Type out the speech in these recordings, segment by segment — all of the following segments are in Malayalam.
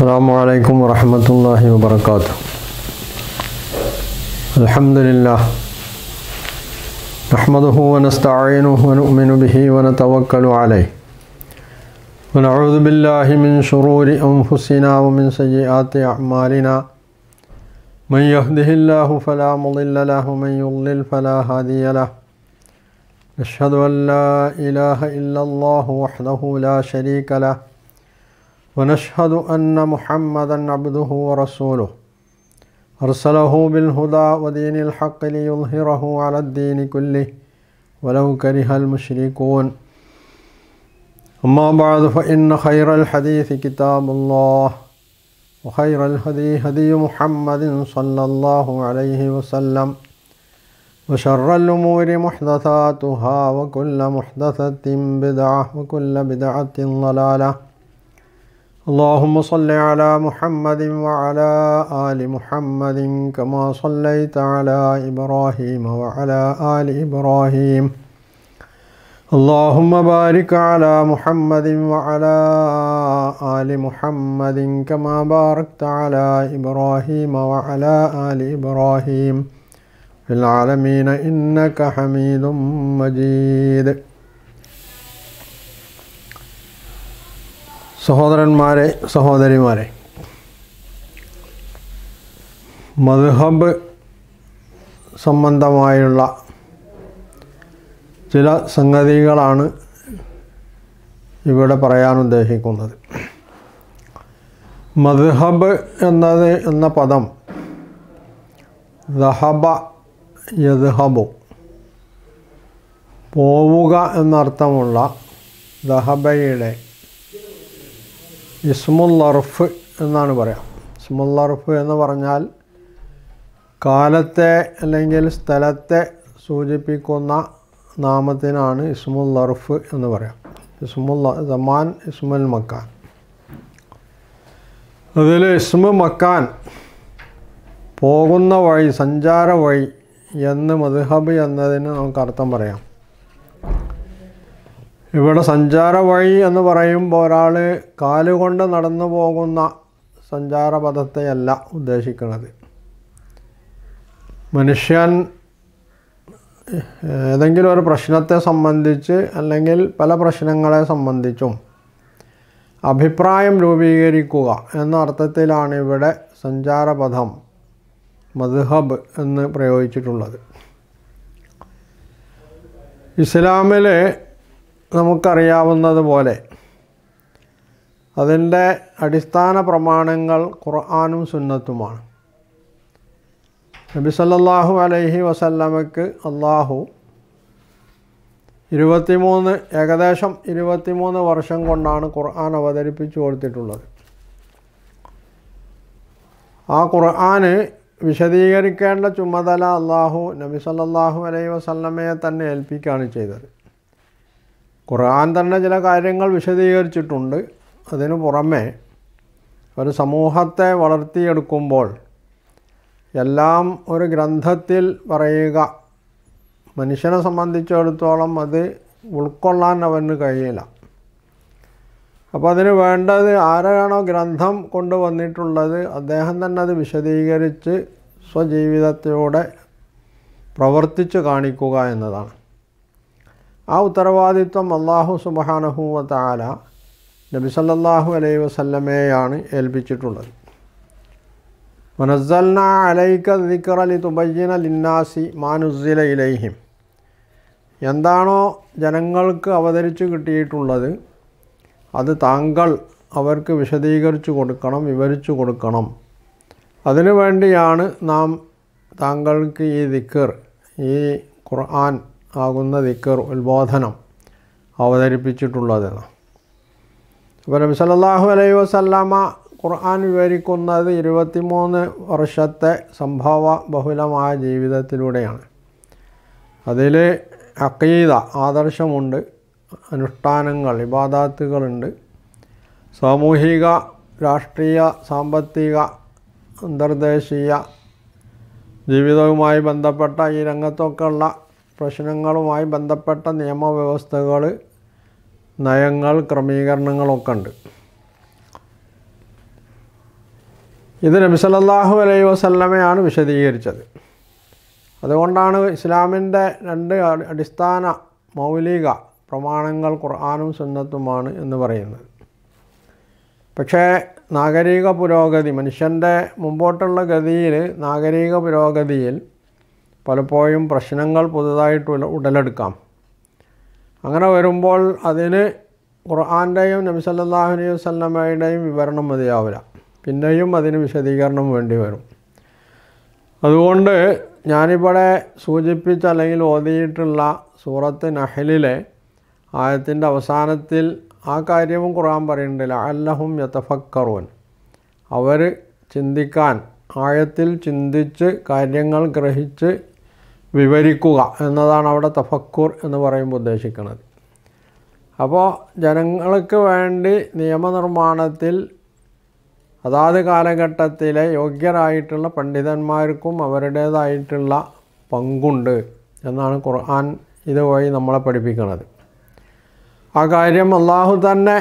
السلام عليكم ورحمة الله وبركاته الحمد لله نحمده ونستعينه ونؤمن به ونتوكل عليه ونعوذ بالله من شرور أنفسنا ومن سيئات أعمالنا من يهده الله فلا مضل له ومن يضلل فلا هادي له نشهد أن لا إله إلا الله وحده لا شريك له ونشهد أن محمدا عبده ورسوله أرسله بالهدى ودين الحق ليظهره على الدين كله ولو كره المشركون أما بعد فإن خير الحديث كتاب الله وخير الهدي هدي محمد صلى الله عليه وسلم وشر الأمور محدثاتها وكل محدثة بدعة وكل بدعة ضلالة اللهم صل على محمد وعلى آل محمد كما صليت على إبراهيم وعلى آل إبراهيم اللهم بارك على محمد وعلى آل محمد كما باركت على إبراهيم وعلى آل إبراهيم في العالمين إنك حميد مجيد സഹോദരന്മാരെ സഹോദരിമാരെ മദ്ഹബ് സംബന്ധമായുള്ള ചില സംഗതികളാണ് ഇവിടെ പറയാൻ ഉദ്ദേശിക്കുന്നത് മദ്ഹബ് എന്നത് എന്ന പദം ദഹബ യദ്ഹബു പോവുക എന്നർത്ഥമുള്ള ദഹബയുടെ ഇസ്മുൽ അർഫ് എന്നാണ് പറയാം ഇസ്മുൽ അർഫ് എന്ന് പറഞ്ഞാൽ കാലത്തെ അല്ലെങ്കിൽ സ്ഥലത്തെ സൂചിപ്പിക്കുന്ന നാമത്തിനാണ് ഇസ്മുൽ അർഫ് എന്ന് പറയാം ഇസ്മുൽ ജമാൻ ഇസ്മുൽ മക്കാൻ അതിൽ ഇസ്മു മക്കാൻ പോകുന്ന വഴി സഞ്ചാര വഴി എന്ന് മധുഹബ് എന്നതിന് നമുക്ക് അർത്ഥം പറയാം ഇവിടെ സഞ്ചാര വഴി എന്ന് പറയുമ്പോൾ ഒരാൾ കാലുകൊണ്ട് നടന്നു പോകുന്ന സഞ്ചാരപഥത്തെയല്ല ഉദ്ദേശിക്കുന്നത് മനുഷ്യൻ ഏതെങ്കിലും ഒരു പ്രശ്നത്തെ സംബന്ധിച്ച് അല്ലെങ്കിൽ പല പ്രശ്നങ്ങളെ സംബന്ധിച്ചും അഭിപ്രായം രൂപീകരിക്കുക എന്ന അർത്ഥത്തിലാണ് ഇവിടെ സഞ്ചാരപഥം മദ്ഹബ് എന്ന് പ്രയോഗിച്ചിട്ടുള്ളത് ഇസ്ലാമിലെ നമുക്കറിയാവുന്നതുപോലെ അതിൻ്റെ അടിസ്ഥാന പ്രമാണങ്ങൾ ഖുർആാനും സുന്നത്തുമാണ് നബി സല്ലാഹു അലൈഹി വസല്ലമക്ക് അള്ളാഹു ഇരുപത്തിമൂന്ന് ഏകദേശം ഇരുപത്തിമൂന്ന് വർഷം കൊണ്ടാണ് ഖുർആൻ അവതരിപ്പിച്ചു കൊടുത്തിട്ടുള്ളത് ആ ഖുർആന് വിശദീകരിക്കേണ്ട ചുമതല അള്ളാഹു നബി സല്ലാഹു അലൈഹി വസല്ലമയെ തന്നെ ഏൽപ്പിക്കുകയാണ് ചെയ്തത് ഖുർആൻ തന്നെ ചില കാര്യങ്ങൾ വിശദീകരിച്ചിട്ടുണ്ട് അതിനു പുറമെ ഒരു സമൂഹത്തെ വളർത്തിയെടുക്കുമ്പോൾ എല്ലാം ഒരു ഗ്രന്ഥത്തിൽ പറയുക മനുഷ്യനെ സംബന്ധിച്ചിടത്തോളം അത് ഉൾക്കൊള്ളാൻ അവന് കഴിയില്ല അപ്പോൾ അതിന് വേണ്ടത് ആരാണോ ഗ്രന്ഥം കൊണ്ടുവന്നിട്ടുള്ളത് അദ്ദേഹം തന്നെ അത് വിശദീകരിച്ച് സ്വജീവിതത്തിലൂടെ പ്രവർത്തിച്ചു കാണിക്കുക എന്നതാണ് ആ ഉത്തരവാദിത്വം അള്ളാഹു സുബഹാനഹുവ നബി സല്ലാഹു അലൈ വസല്ലമയാണ് ഏൽപ്പിച്ചിട്ടുള്ളത് മനസ്സൽന അലൈക്ക ദിക്കറലി തുബയ്യന ലിന്നാസി മാനുസില ഇലൈഹിം എന്താണോ ജനങ്ങൾക്ക് അവതരിച്ചു കിട്ടിയിട്ടുള്ളത് അത് താങ്കൾ അവർക്ക് വിശദീകരിച്ചു കൊടുക്കണം വിവരിച്ചു കൊടുക്കണം അതിനു വേണ്ടിയാണ് നാം താങ്കൾക്ക് ഈ ദിക്കർ ഈ ഖുർആൻ ആകുന്ന ദിക്കർ ഉത്ബോധനം അവതരിപ്പിച്ചിട്ടുള്ളതെന്ന് അപ്പോൾ നബി സല്ലാഹു അലൈഹി വസല്ലാമ ഖുർആൻ വിവരിക്കുന്നത് ഇരുപത്തിമൂന്ന് വർഷത്തെ സംഭവ ബഹുലമായ ജീവിതത്തിലൂടെയാണ് അതിൽ അക്കീത ആദർശമുണ്ട് അനുഷ്ഠാനങ്ങൾ ഇബാദാത്തുകളുണ്ട് സാമൂഹിക രാഷ്ട്രീയ സാമ്പത്തിക അന്തർദേശീയ ജീവിതവുമായി ബന്ധപ്പെട്ട ഈ രംഗത്തൊക്കെയുള്ള പ്രശ്നങ്ങളുമായി ബന്ധപ്പെട്ട നിയമവ്യവസ്ഥകൾ നയങ്ങൾ ക്രമീകരണങ്ങളൊക്കെ ഉണ്ട് ഇത് നബിസലല്ലാഹു അലൈ വസല്ലമയാണ് വിശദീകരിച്ചത് അതുകൊണ്ടാണ് ഇസ്ലാമിൻ്റെ രണ്ട് അടിസ്ഥാന മൗലിക പ്രമാണങ്ങൾ ഖുർആാനും സുന്നത്തുമാണ് എന്ന് പറയുന്നത് പക്ഷേ നാഗരിക പുരോഗതി മനുഷ്യൻ്റെ മുമ്പോട്ടുള്ള ഗതിയിൽ നാഗരിക പുരോഗതിയിൽ പലപ്പോഴും പ്രശ്നങ്ങൾ പുതുതായിട്ട് ഉടലെടുക്കാം അങ്ങനെ വരുമ്പോൾ അതിന് ഖുർആാൻ്റെയും നബി വസ്ലമയുടെയും അലൈഹി വിവരണം മതിയാവില്ല പിന്നെയും അതിന് വിശദീകരണം വേണ്ടി വരും അതുകൊണ്ട് ഞാനിവിടെ സൂചിപ്പിച്ച അല്ലെങ്കിൽ ഓതിയിട്ടുള്ള സൂറത്ത് നഹലിലെ ആയത്തിൻ്റെ അവസാനത്തിൽ ആ കാര്യവും ഖുർആൻ പറയുന്നുണ്ടല്ല അല്ലഹും യഥഫക്കറുവൻ അവർ ചിന്തിക്കാൻ ആഴത്തിൽ ചിന്തിച്ച് കാര്യങ്ങൾ ഗ്രഹിച്ച് വിവരിക്കുക എന്നതാണ് അവിടെ തഫക്കൂർ എന്ന് പറയുമ്പോൾ ഉദ്ദേശിക്കുന്നത് അപ്പോൾ ജനങ്ങൾക്ക് വേണ്ടി നിയമനിർമ്മാണത്തിൽ അതാത് കാലഘട്ടത്തിലെ യോഗ്യരായിട്ടുള്ള പണ്ഡിതന്മാർക്കും അവരുടേതായിട്ടുള്ള പങ്കുണ്ട് എന്നാണ് ഖുർആൻ ഇതുവഴി നമ്മളെ പഠിപ്പിക്കുന്നത് ആ കാര്യം അള്ളാഹു തന്നെ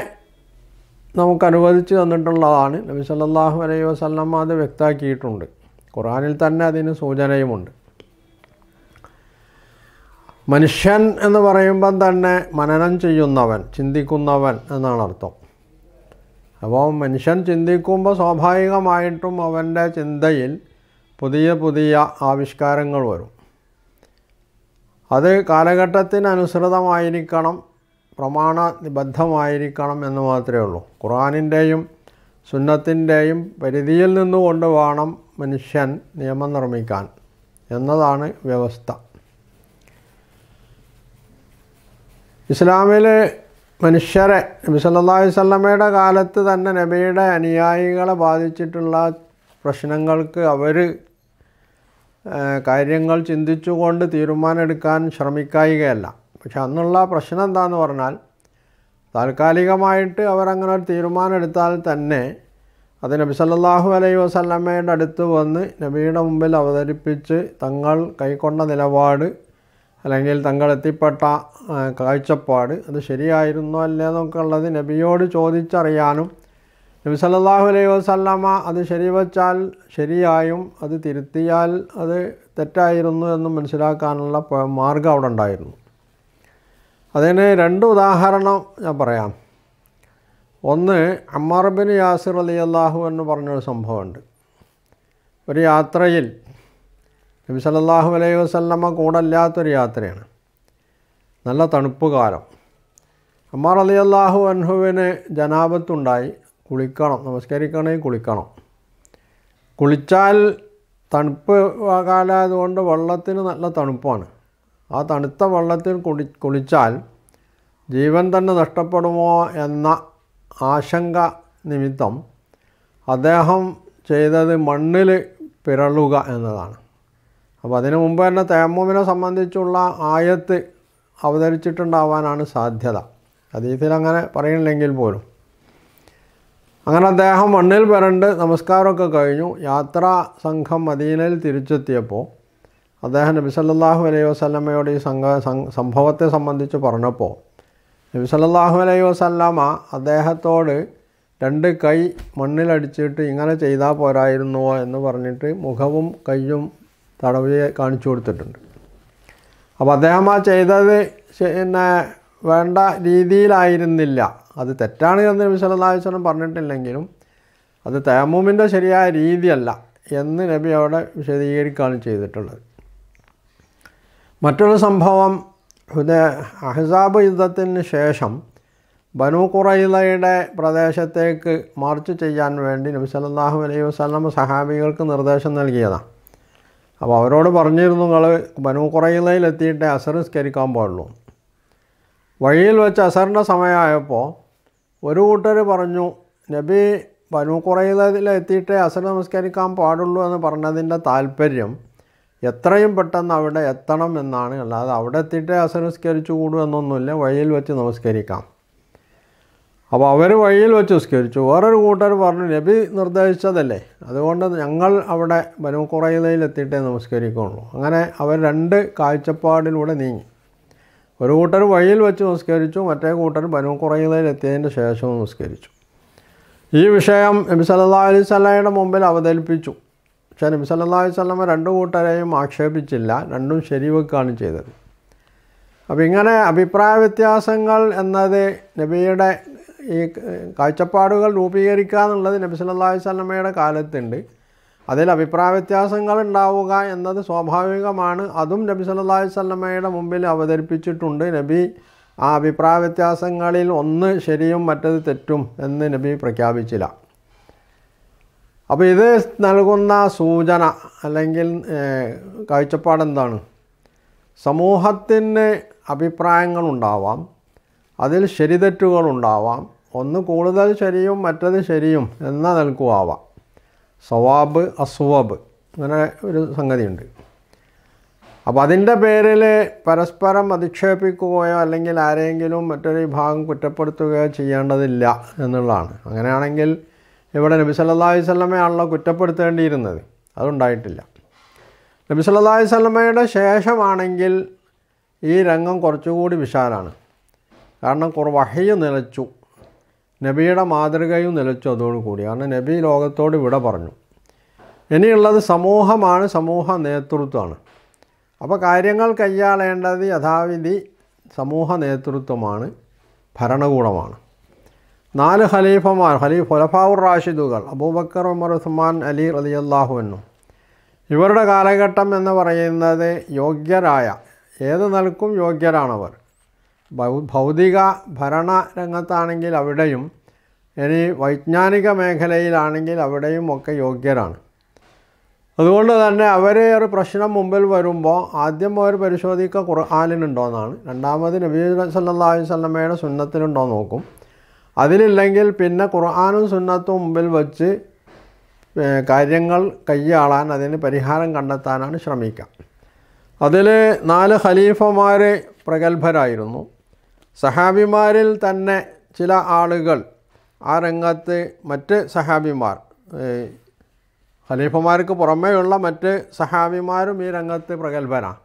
നമുക്ക് അനുവദിച്ചു തന്നിട്ടുള്ളതാണ് നബി സല്ലാഹു അലൈഹി വസ്ലം അത് വ്യക്തമാക്കിയിട്ടുണ്ട് ഖുറാനിൽ തന്നെ അതിന് സൂചനയുമുണ്ട് മനുഷ്യൻ എന്ന് പറയുമ്പം തന്നെ മനനം ചെയ്യുന്നവൻ ചിന്തിക്കുന്നവൻ എന്നാണ് അർത്ഥം അപ്പോൾ മനുഷ്യൻ ചിന്തിക്കുമ്പോൾ സ്വാഭാവികമായിട്ടും അവൻ്റെ ചിന്തയിൽ പുതിയ പുതിയ ആവിഷ്കാരങ്ങൾ വരും അത് കാലഘട്ടത്തിനനുസൃതമായിരിക്കണം നിബദ്ധമായിരിക്കണം എന്ന് മാത്രമേ ഉള്ളൂ ഖുറാനിൻ്റെയും സുന്നത്തിൻ്റെയും പരിധിയിൽ നിന്നുകൊണ്ട് വേണം മനുഷ്യൻ നിയമം നിർമ്മിക്കാൻ എന്നതാണ് വ്യവസ്ഥ ഇസ്ലാമിലെ മനുഷ്യരെ നബി സല്ലല്ലാഹു കാലത്ത് തന്നെ നബിയുടെ അനുയായികളെ ബാധിച്ചിട്ടുള്ള പ്രശ്നങ്ങൾക്ക് അവർ കാര്യങ്ങൾ ചിന്തിച്ചുകൊണ്ട് തീരുമാനമെടുക്കാൻ ശ്രമിക്കായികയല്ല പക്ഷെ അന്നുള്ള പ്രശ്നം എന്താന്ന് പറഞ്ഞാൽ താൽക്കാലികമായിട്ട് അവരങ്ങനെ ഒരു തീരുമാനമെടുത്താൽ തന്നെ അത് നബി സല്ലല്ലാഹു അലൈഹി വസല്ലമ്മയുടെ അടുത്ത് വന്ന് നബിയുടെ മുമ്പിൽ അവതരിപ്പിച്ച് തങ്ങൾ കൈക്കൊണ്ട നിലപാട് അല്ലെങ്കിൽ തങ്ങളെത്തിപ്പെട്ട കാഴ്ചപ്പാട് അത് ശരിയായിരുന്നോ ഉള്ളത് നബിയോട് ചോദിച്ചറിയാനും നബി സല്ലല്ലാഹു അലൈഹി വസല്ലമ അത് ശരിവച്ചാൽ ശരിയായും അത് തിരുത്തിയാൽ അത് തെറ്റായിരുന്നു എന്ന് മനസ്സിലാക്കാനുള്ള മാർഗം അവിടെ ഉണ്ടായിരുന്നു അതിന് രണ്ട് ഉദാഹരണം ഞാൻ പറയാം ഒന്ന് അമ്മാർ യാസിർ അലി അള്ളാഹു എന്ന് പറഞ്ഞൊരു സംഭവമുണ്ട് ഒരു യാത്രയിൽ നബി സല്ലാഹു അലൈഹി വസ്ലമ്മ കൂടല്ലാത്തൊരു യാത്രയാണ് നല്ല തണുപ്പ് കാലം അമ്മാർ അലി അള്ളാഹു അൻഹുവിന് ജനാപത്തുണ്ടായി കുളിക്കണം നമസ്കരിക്കണമെങ്കിൽ കുളിക്കണം കുളിച്ചാൽ തണുപ്പ് കാലമായതുകൊണ്ട് വെള്ളത്തിന് നല്ല തണുപ്പാണ് ആ തണുത്ത വെള്ളത്തിൽ കുടി കുളിച്ചാൽ ജീവൻ തന്നെ നഷ്ടപ്പെടുമോ എന്ന ആശങ്ക നിമിത്തം അദ്ദേഹം ചെയ്തത് മണ്ണിൽ പിരളുക എന്നതാണ് അപ്പോൾ അതിനു മുമ്പ് തന്നെ തേമ്മൂമിനെ സംബന്ധിച്ചുള്ള ആയത്ത് അവതരിച്ചിട്ടുണ്ടാവാനാണ് സാധ്യത അതീതിൽ അങ്ങനെ പറയണില്ലെങ്കിൽ പോലും അങ്ങനെ അദ്ദേഹം മണ്ണിൽ വരണ്ട് നമസ്കാരമൊക്കെ കഴിഞ്ഞു യാത്രാ സംഘം മദീനയിൽ തിരിച്ചെത്തിയപ്പോൾ അദ്ദേഹം നബി സല്ലാഹു അലൈഹി വസ്ലമയോട് ഈ സംഘ സംഭവത്തെ സംബന്ധിച്ച് പറഞ്ഞപ്പോൾ നബി സല്ലാഹു അലൈഹി വസ്ലാമ അദ്ദേഹത്തോട് രണ്ട് കൈ മണ്ണിലടിച്ചിട്ട് ഇങ്ങനെ ചെയ്താൽ പോരായിരുന്നുവോ എന്ന് പറഞ്ഞിട്ട് മുഖവും കൈയും തടവിയെ കാണിച്ചു കൊടുത്തിട്ടുണ്ട് അപ്പോൾ അദ്ദേഹം ആ ചെയ്തത് പിന്നെ വേണ്ട രീതിയിലായിരുന്നില്ല അത് തെറ്റാണ് എന്ന് നബി സല്ലാസ്വലം പറഞ്ഞിട്ടില്ലെങ്കിലും അത് തേമൂമിൻ്റെ ശരിയായ രീതിയല്ല എന്ന് നബി അവിടെ വിശദീകരിക്കുകയാണ് ചെയ്തിട്ടുള്ളത് മറ്റൊരു സംഭവം ഹുദേ അഹസാബ് യുദ്ധത്തിന് ശേഷം ബനു കുറയിലയുടെ പ്രദേശത്തേക്ക് മാർച്ച് ചെയ്യാൻ വേണ്ടി നബി സല്ലാഹു അലൈഹി വസ്ലം സഹാബികൾക്ക് നിർദ്ദേശം നൽകിയതാണ് അപ്പോൾ അവരോട് പറഞ്ഞിരുന്നു നിങ്ങൾ മനു കുറയുന്നതിലെത്തിയിട്ട് അസർ നിസ്കരിക്കാൻ പാടുള്ളൂ വഴിയിൽ വെച്ച് അസറിൻ്റെ സമയമായപ്പോൾ ഒരു കൂട്ടർ പറഞ്ഞു നബി ബനു കുറയുന്നതിലെത്തിയിട്ടേ അസർ നമസ്കരിക്കാൻ പാടുള്ളൂ എന്ന് പറഞ്ഞതിൻ്റെ താല്പര്യം എത്രയും പെട്ടെന്ന് അവിടെ എത്തണം എന്നാണ് അല്ലാതെ അവിടെ എത്തിയിട്ടേ അസർ നിസ്കരിച്ചു കൂടുമെന്നൊന്നുമില്ല വഴിയിൽ വെച്ച് നമസ്കരിക്കാം അപ്പോൾ അവർ വഴിയിൽ വെച്ച് നിസ്കരിച്ചു വേറൊരു കൂട്ടർ പറഞ്ഞു നബി നിർദ്ദേശിച്ചതല്ലേ അതുകൊണ്ട് ഞങ്ങൾ അവിടെ ബനു കുറയിലയിലെത്തിയിട്ടേ നമസ്കരിക്കുള്ളൂ അങ്ങനെ അവർ രണ്ട് കാഴ്ചപ്പാടിലൂടെ നീങ്ങി ഒരു കൂട്ടർ വഴിയിൽ വെച്ച് നമസ്കരിച്ചു മറ്റേ കൂട്ടർ ബനു ശേഷവും നമസ്കരിച്ചു ഈ വിഷയം നബി സല്ലാ അലൈഹി സ്വലയുടെ മുമ്പിൽ അവതരിപ്പിച്ചു പക്ഷേ നബി സല്ലാ അലൈഹി സ്വലമ രണ്ടു കൂട്ടരെയും ആക്ഷേപിച്ചില്ല രണ്ടും ശരിവെക്കുകയാണ് ചെയ്തത് അപ്പോൾ ഇങ്ങനെ അഭിപ്രായ വ്യത്യാസങ്ങൾ എന്നത് നബിയുടെ ഈ കാഴ്ചപ്പാടുകൾ രൂപീകരിക്കുക എന്നുള്ളത് നബി സല്ലല്ലാഹു വല്ലമ്മയുടെ കാലത്തുണ്ട് അതിൽ അഭിപ്രായ വ്യത്യാസങ്ങൾ ഉണ്ടാവുക എന്നത് സ്വാഭാവികമാണ് അതും നബി സല്ലല്ലാഹു സ്വല്ലമ്മയുടെ മുമ്പിൽ അവതരിപ്പിച്ചിട്ടുണ്ട് നബി ആ അഭിപ്രായ വ്യത്യാസങ്ങളിൽ ഒന്ന് ശരിയും മറ്റത് തെറ്റും എന്ന് നബി പ്രഖ്യാപിച്ചില്ല അപ്പോൾ ഇത് നൽകുന്ന സൂചന അല്ലെങ്കിൽ കാഴ്ചപ്പാടെന്താണ് സമൂഹത്തിന് അഭിപ്രായങ്ങളുണ്ടാവാം അതിൽ ശരിതെറ്റുകളുണ്ടാവാം ഒന്ന് കൂടുതൽ ശരിയും മറ്റത് ശരിയും എന്ന നിൽക്കുവാവാം സ്വാബ് അസ്വാബ് അങ്ങനെ ഒരു സംഗതിയുണ്ട് അപ്പോൾ അതിൻ്റെ പേരിൽ പരസ്പരം അധിക്ഷേപിക്കുകയോ അല്ലെങ്കിൽ ആരെങ്കിലും മറ്റൊരു വിഭാഗം കുറ്റപ്പെടുത്തുകയോ ചെയ്യേണ്ടതില്ല എന്നുള്ളതാണ് അങ്ങനെയാണെങ്കിൽ ഇവിടെ നബി സല്ലല്ലാഹി സ്വലമയാണല്ലോ കുറ്റപ്പെടുത്തേണ്ടിയിരുന്നത് അതുണ്ടായിട്ടില്ല നബി സല്ലല്ലാഹി സ്വലമയുടെ ശേഷമാണെങ്കിൽ ഈ രംഗം കുറച്ചുകൂടി വിശാലാണ് കാരണം കുറേ വഹയും നിലച്ചു നബിയുടെ മാതൃകയും നിലച്ചു അതോടുകൂടി കാരണം നബി ലോകത്തോട് വിട പറഞ്ഞു ഇനിയുള്ളത് സമൂഹമാണ് സമൂഹ നേതൃത്വമാണ് അപ്പോൾ കാര്യങ്ങൾ കൈയാളേണ്ടത് യഥാവിധി സമൂഹ നേതൃത്വമാണ് ഭരണകൂടമാണ് നാല് ഖലീഫമാർ ഖലീഫ് ഖലഫാവുർ റാഷിദുകൾ അബൂബക്കർ ഉമർ ഉസ്മാൻ അലി റലിയല്ലാഹു എന്നും ഇവരുടെ കാലഘട്ടം എന്ന് പറയുന്നത് യോഗ്യരായ ഏത് നൽക്കും യോഗ്യരാണവർ ഭൗതിക ഭരണ രംഗത്താണെങ്കിൽ അവിടെയും ഇനി വൈജ്ഞാനിക മേഖലയിലാണെങ്കിൽ അവിടെയും ഒക്കെ യോഗ്യരാണ് അതുകൊണ്ട് തന്നെ അവരെ ഒരു പ്രശ്നം മുമ്പിൽ വരുമ്പോൾ ആദ്യം അവർ പരിശോധിക്കുക ഖുർആാനിനുണ്ടോ എന്നാണ് രണ്ടാമത് നബി സല്ലാ വല്ലമയുടെ സുന്നത്തിനുണ്ടോ നോക്കും അതിലില്ലെങ്കിൽ പിന്നെ ഖുർആാനും സുന്നത്തും മുമ്പിൽ വച്ച് കാര്യങ്ങൾ കൈയാളാൻ അതിന് പരിഹാരം കണ്ടെത്താനാണ് ശ്രമിക്കുക അതിൽ നാല് ഖലീഫമാർ പ്രഗത്ഭരായിരുന്നു സഹാബിമാരിൽ തന്നെ ചില ആളുകൾ ആ രംഗത്ത് മറ്റ് സഹാബിമാർ ഖലീഫമാർക്ക് പുറമേയുള്ള മറ്റ് സഹാബിമാരും ഈ രംഗത്ത് പ്രഗത്ഭനാണ്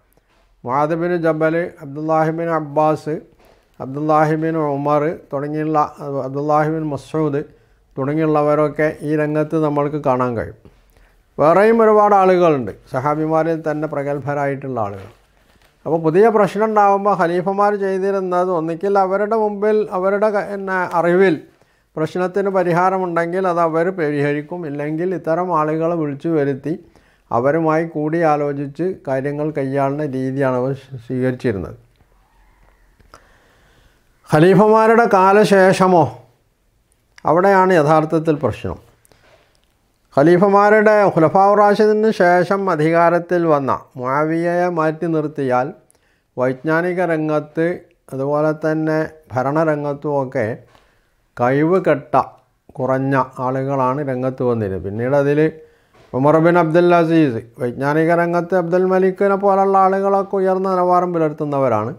മുഹാദിബിൻ ജബൽ അബ്ദുല്ലാഹിബിൻ അബ്ബാസ് അബ്ദുല്ലാഹിബിൻ ഉമർ തുടങ്ങിയുള്ള അബ്ദുല്ലാഹിബിൻ മസൂദ് തുടങ്ങിയുള്ളവരൊക്കെ ഈ രംഗത്ത് നമ്മൾക്ക് കാണാൻ കഴിയും വേറെയും ഒരുപാട് ആളുകളുണ്ട് സഹാബിമാരിൽ തന്നെ പ്രഗത്ഭരായിട്ടുള്ള ആളുകൾ അപ്പോൾ പുതിയ പ്രശ്നം ഉണ്ടാകുമ്പോൾ ഖലീഫമാർ ചെയ്തിരുന്നത് ഒന്നിക്കിൽ അവരുടെ മുമ്പിൽ അവരുടെ എന്നാ അറിവിൽ പ്രശ്നത്തിന് പരിഹാരമുണ്ടെങ്കിൽ അത് അവർ പരിഹരിക്കും ഇല്ലെങ്കിൽ ഇത്തരം ആളുകളെ വിളിച്ചു വരുത്തി അവരുമായി കൂടിയാലോചിച്ച് കാര്യങ്ങൾ കൈയാളുന്ന രീതിയാണ് അവർ സ്വീകരിച്ചിരുന്നത് ഖലീഫമാരുടെ കാലശേഷമോ അവിടെയാണ് യഥാർത്ഥത്തിൽ പ്രശ്നം ഖലീഫമാരുടെ ഖുലഫാവുറാഷിദിന് ശേഷം അധികാരത്തിൽ വന്ന മാവിയയെ മാറ്റി നിർത്തിയാൽ വൈജ്ഞാനിക രംഗത്ത് അതുപോലെ തന്നെ ഭരണരംഗത്തുമൊക്കെ കഴിവ് കെട്ട കുറഞ്ഞ ആളുകളാണ് രംഗത്ത് വന്നിരുന്നത് പിന്നീട് അതിൽ ഉമർ അബ്ദുൽ അസീസ് വൈജ്ഞാനിക രംഗത്ത് അബ്ദുൽ മലിക്കിനെ പോലുള്ള ആളുകളൊക്കെ ഉയർന്ന നിലവാരം പുലർത്തുന്നവരാണ്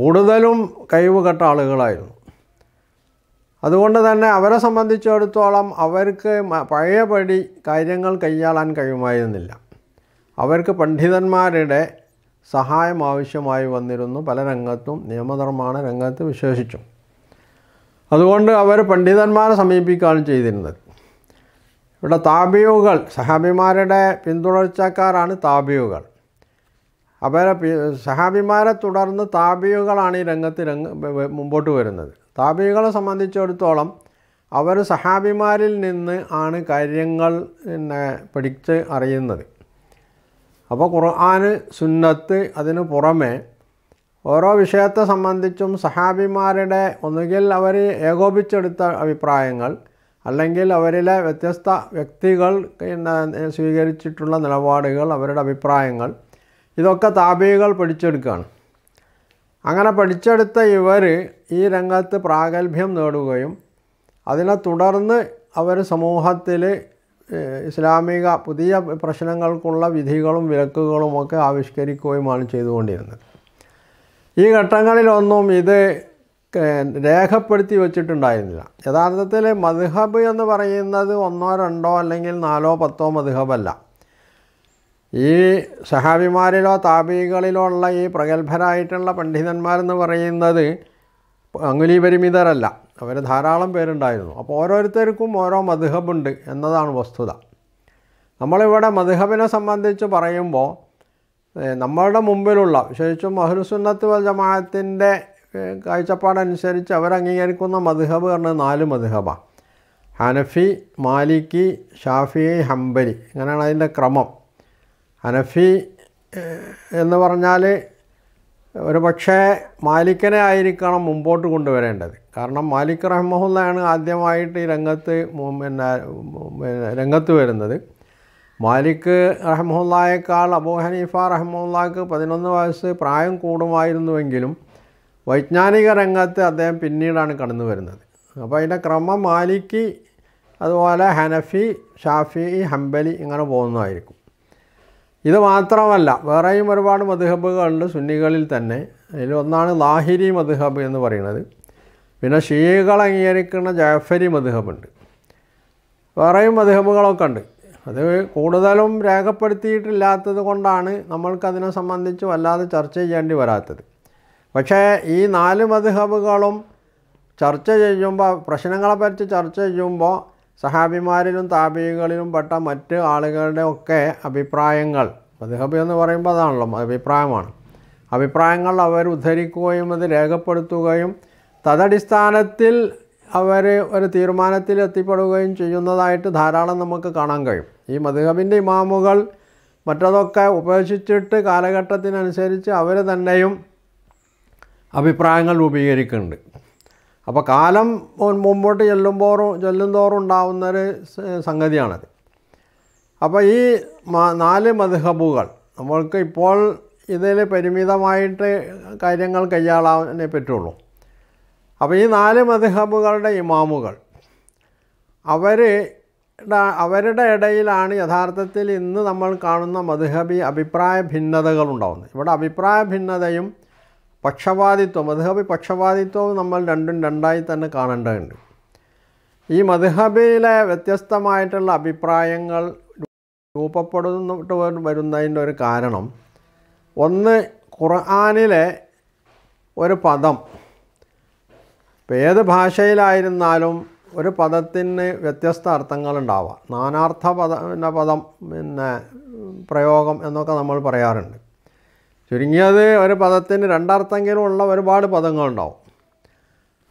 കൂടുതലും കഴിവ് കെട്ട ആളുകളായിരുന്നു അതുകൊണ്ട് തന്നെ അവരെ സംബന്ധിച്ചിടത്തോളം അവർക്ക് പഴയപടി കാര്യങ്ങൾ കൈയാളാൻ കഴിയുമായിരുന്നില്ല അവർക്ക് പണ്ഡിതന്മാരുടെ സഹായം ആവശ്യമായി വന്നിരുന്നു പല രംഗത്തും നിയമനിർമ്മാണ രംഗത്ത് വിശേഷിച്ചു അതുകൊണ്ട് അവർ പണ്ഡിതന്മാരെ സമീപിക്കുകയാണ് ചെയ്തിരുന്നത് ഇവിടെ താപിയുകൾ സഹാബിമാരുടെ പിന്തുടർച്ചക്കാരാണ് താപിയുകൾ അവരെ സഹാബിമാരെ തുടർന്ന് താപിയുകളാണ് ഈ രംഗത്ത് രംഗ മുമ്പോട്ട് വരുന്നത് താപികളെ സംബന്ധിച്ചിടത്തോളം അവർ സഹാബിമാരിൽ നിന്ന് ആണ് കാര്യങ്ങൾ പിന്നെ പഠിച്ച് അറിയുന്നത് അപ്പോൾ ഖുർആാന് സുന്നത്ത് അതിന് പുറമെ ഓരോ വിഷയത്തെ സംബന്ധിച്ചും സഹാബിമാരുടെ ഒന്നുകിൽ അവർ ഏകോപിച്ചെടുത്ത അഭിപ്രായങ്ങൾ അല്ലെങ്കിൽ അവരിലെ വ്യത്യസ്ത വ്യക്തികൾ സ്വീകരിച്ചിട്ടുള്ള നിലപാടുകൾ അവരുടെ അഭിപ്രായങ്ങൾ ഇതൊക്കെ താപികൾ പഠിച്ചെടുക്കുകയാണ് അങ്ങനെ പഠിച്ചെടുത്ത ഇവർ ഈ രംഗത്ത് പ്രാഗൽഭ്യം നേടുകയും അതിനെ തുടർന്ന് അവർ സമൂഹത്തിൽ ഇസ്ലാമിക പുതിയ പ്രശ്നങ്ങൾക്കുള്ള വിധികളും വിലക്കുകളും ഒക്കെ ആവിഷ്കരിക്കുകയുമാണ് ചെയ്തുകൊണ്ടിരുന്നത് ഈ ഘട്ടങ്ങളിലൊന്നും ഇത് രേഖപ്പെടുത്തി വച്ചിട്ടുണ്ടായിരുന്നില്ല യഥാർത്ഥത്തിൽ മധുഹബ് എന്ന് പറയുന്നത് ഒന്നോ രണ്ടോ അല്ലെങ്കിൽ നാലോ പത്തോ മധുഹബല്ല ഈ സഹാബിമാരിലോ താപീകളിലോ ഉള്ള ഈ പ്രഗത്ഭരായിട്ടുള്ള പണ്ഡിതന്മാരെന്ന് പറയുന്നത് അംഗുലീപരിമിതരല്ല അവർ ധാരാളം പേരുണ്ടായിരുന്നു അപ്പോൾ ഓരോരുത്തർക്കും ഓരോ മധുഹബുണ്ട് എന്നതാണ് വസ്തുത നമ്മളിവിടെ മധുഹബിനെ സംബന്ധിച്ച് പറയുമ്പോൾ നമ്മളുടെ മുമ്പിലുള്ള വിശേഷിച്ചും അഹ്ലുസുന്നത്ത് വൽ ജമാഅത്തിൻ്റെ കാഴ്ചപ്പാടനുസരിച്ച് അവരംഗീകരിക്കുന്ന മധുഹബ് പറഞ്ഞത് നാല് മധുഹബാണ് ഹനഫി മാലിക്കി ഷാഫി ഹംബലി ഇങ്ങനെയാണ് അതിൻ്റെ ക്രമം ഹനഫി എന്ന് പറഞ്ഞാൽ ഒരു പക്ഷേ മാലിക്കനെ ആയിരിക്കണം മുമ്പോട്ട് കൊണ്ടുവരേണ്ടത് കാരണം മാലിക് റഹ്മുള്ളയാണ് ആദ്യമായിട്ട് ഈ രംഗത്ത് പിന്നെ രംഗത്ത് വരുന്നത് മാലിക് റഹ്മുള്ളയേക്കാൾ അബൂ ഹനീഫ റഹ്മുള്ളക്ക് പതിനൊന്ന് വയസ്സ് പ്രായം കൂടുമായിരുന്നുവെങ്കിലും വൈജ്ഞാനിക രംഗത്ത് അദ്ദേഹം പിന്നീടാണ് കടന്നു വരുന്നത് അപ്പോൾ അതിൻ്റെ ക്രമം മാലിക്കി അതുപോലെ ഹനഫി ഷാഫി ഹംബലി ഇങ്ങനെ പോകുന്നതായിരിക്കും ഇത് മാത്രമല്ല വേറെയും ഒരുപാട് മധുഹബുകളുണ്ട് സുന്നികളിൽ തന്നെ അതിലൊന്നാണ് ലാഹിരി മധുഹബ് എന്ന് പറയുന്നത് പിന്നെ ഷീകൾ അംഗീകരിക്കുന്ന ജാഫരി മധുഹബുണ്ട് വേറെയും മധുഹബുകളൊക്കെ ഉണ്ട് അത് കൂടുതലും രേഖപ്പെടുത്തിയിട്ടില്ലാത്തത് കൊണ്ടാണ് നമ്മൾക്കതിനെ സംബന്ധിച്ച് വല്ലാതെ ചർച്ച ചെയ്യേണ്ടി വരാത്തത് പക്ഷേ ഈ നാല് മധുഹബുകളും ചർച്ച ചെയ്യുമ്പോൾ പ്രശ്നങ്ങളെപ്പറ്റി ചർച്ച ചെയ്യുമ്പോൾ സഹാബിമാരിലും താപികളിലും പെട്ട മറ്റ് ആളുകളുടെ ഒക്കെ അഭിപ്രായങ്ങൾ മദ്ഹബ് എന്ന് പറയുമ്പോൾ അതാണല്ലോ അഭിപ്രായമാണ് അഭിപ്രായങ്ങൾ അവർ ഉദ്ധരിക്കുകയും അത് രേഖപ്പെടുത്തുകയും തദടിസ്ഥാനത്തിൽ അവർ ഒരു തീരുമാനത്തിൽ എത്തിപ്പെടുകയും ചെയ്യുന്നതായിട്ട് ധാരാളം നമുക്ക് കാണാൻ കഴിയും ഈ മധുഹബിൻ്റെ ഇമാമുകൾ മറ്റതൊക്കെ ഉപേക്ഷിച്ചിട്ട് കാലഘട്ടത്തിനനുസരിച്ച് അവർ തന്നെയും അഭിപ്രായങ്ങൾ രൂപീകരിക്കുന്നുണ്ട് അപ്പോൾ കാലം മുമ്പോട്ട് ചെല്ലുമ്പോറും തോറും ഉണ്ടാകുന്നൊരു സംഗതിയാണത് അപ്പോൾ ഈ നാല് മധുഹബുകൾ നമ്മൾക്ക് ഇപ്പോൾ ഇതിൽ പരിമിതമായിട്ട് കാര്യങ്ങൾ കൈയാളാനേ പറ്റുള്ളൂ അപ്പോൾ ഈ നാല് മധുഹബുകളുടെ ഇമാമുകൾ അവർ അവരുടെ ഇടയിലാണ് യഥാർത്ഥത്തിൽ ഇന്ന് നമ്മൾ കാണുന്ന മധുഹബി അഭിപ്രായ ഭിന്നതകൾ ഇവിടെ അഭിപ്രായ ഭിന്നതയും പക്ഷപാതിത്വം മധുഹബി പക്ഷപാതിത്വവും നമ്മൾ രണ്ടും രണ്ടായി തന്നെ കാണേണ്ടതുണ്ട് ഈ മധുഹബിയിലെ വ്യത്യസ്തമായിട്ടുള്ള അഭിപ്രായങ്ങൾ രൂപപ്പെടുന്നിട്ട് വരുന്നതിൻ്റെ ഒരു കാരണം ഒന്ന് ഖുർആാനിലെ ഒരു പദം ഏത് ഭാഷയിലായിരുന്നാലും ഒരു പദത്തിന് വ്യത്യസ്ത അർത്ഥങ്ങളുണ്ടാവാം നാനാർത്ഥ പദ പദം പിന്നെ പ്രയോഗം എന്നൊക്കെ നമ്മൾ പറയാറുണ്ട് ചുരുങ്ങിയത് ഒരു പദത്തിന് രണ്ടർത്ഥമെങ്കിലും ഉള്ള ഒരുപാട് പദങ്ങളുണ്ടാവും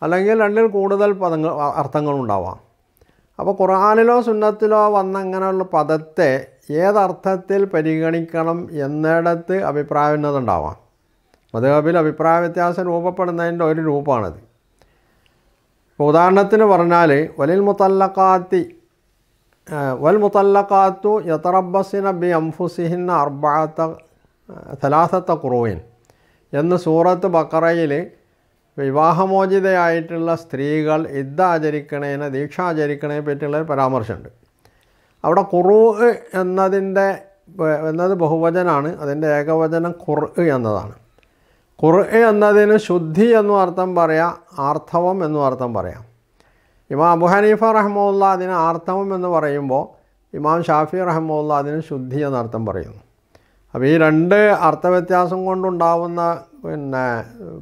അല്ലെങ്കിൽ രണ്ടിൽ കൂടുതൽ പദങ്ങൾ അർത്ഥങ്ങളുണ്ടാവാം അപ്പോൾ ഖുറാനിലോ സുന്നത്തിലോ വന്നങ്ങനെയുള്ള പദത്തെ ഏതർത്ഥത്തിൽ പരിഗണിക്കണം എന്നിടത്ത് അഭിപ്രായമുന്നതുണ്ടാവാം മധുഹബിൽ അഭിപ്രായ വ്യത്യാസം രൂപപ്പെടുന്നതിൻ്റെ ഒരു രൂപമാണത് ഇപ്പോൾ ഉദാഹരണത്തിന് പറഞ്ഞാൽ വലിൽ മുത്തല്ലക്കാത്തി വൽ മുത്തല്ലക്കാത്തു യത്തറബസിന ബി അംഫുസിഹിന്ന അർബാത്ത തലാസത്ത കുറോയിൻ എന്ന് സൂറത്ത് ബക്കറയിൽ വിവാഹമോചിതയായിട്ടുള്ള സ്ത്രീകൾ ഇദ്ദ ആചരിക്കണേനെ ദീക്ഷ ആചരിക്കണേ പറ്റിയുള്ള പരാമർശമുണ്ട് അവിടെ കുറു എന്നതിൻ്റെ എന്നത് ബഹുവചനാണ് അതിൻ്റെ ഏകവചനം കുറു എന്നതാണ് കുറു എന്നതിന് ശുദ്ധി എന്നു അർത്ഥം പറയാം ആർത്തവം എന്നു അർത്ഥം പറയാം ഇമാം അബു ഹനീഫ റഹ്മുല്ല അതിന് ആർത്തവം എന്ന് പറയുമ്പോൾ ഇമാം ഷാഫി റഹ്മുല്ല അതിന് ശുദ്ധി എന്നർത്ഥം പറയുന്നു അപ്പോൾ ഈ രണ്ട് അർത്ഥവ്യത്യാസം കൊണ്ടുണ്ടാവുന്ന പിന്നെ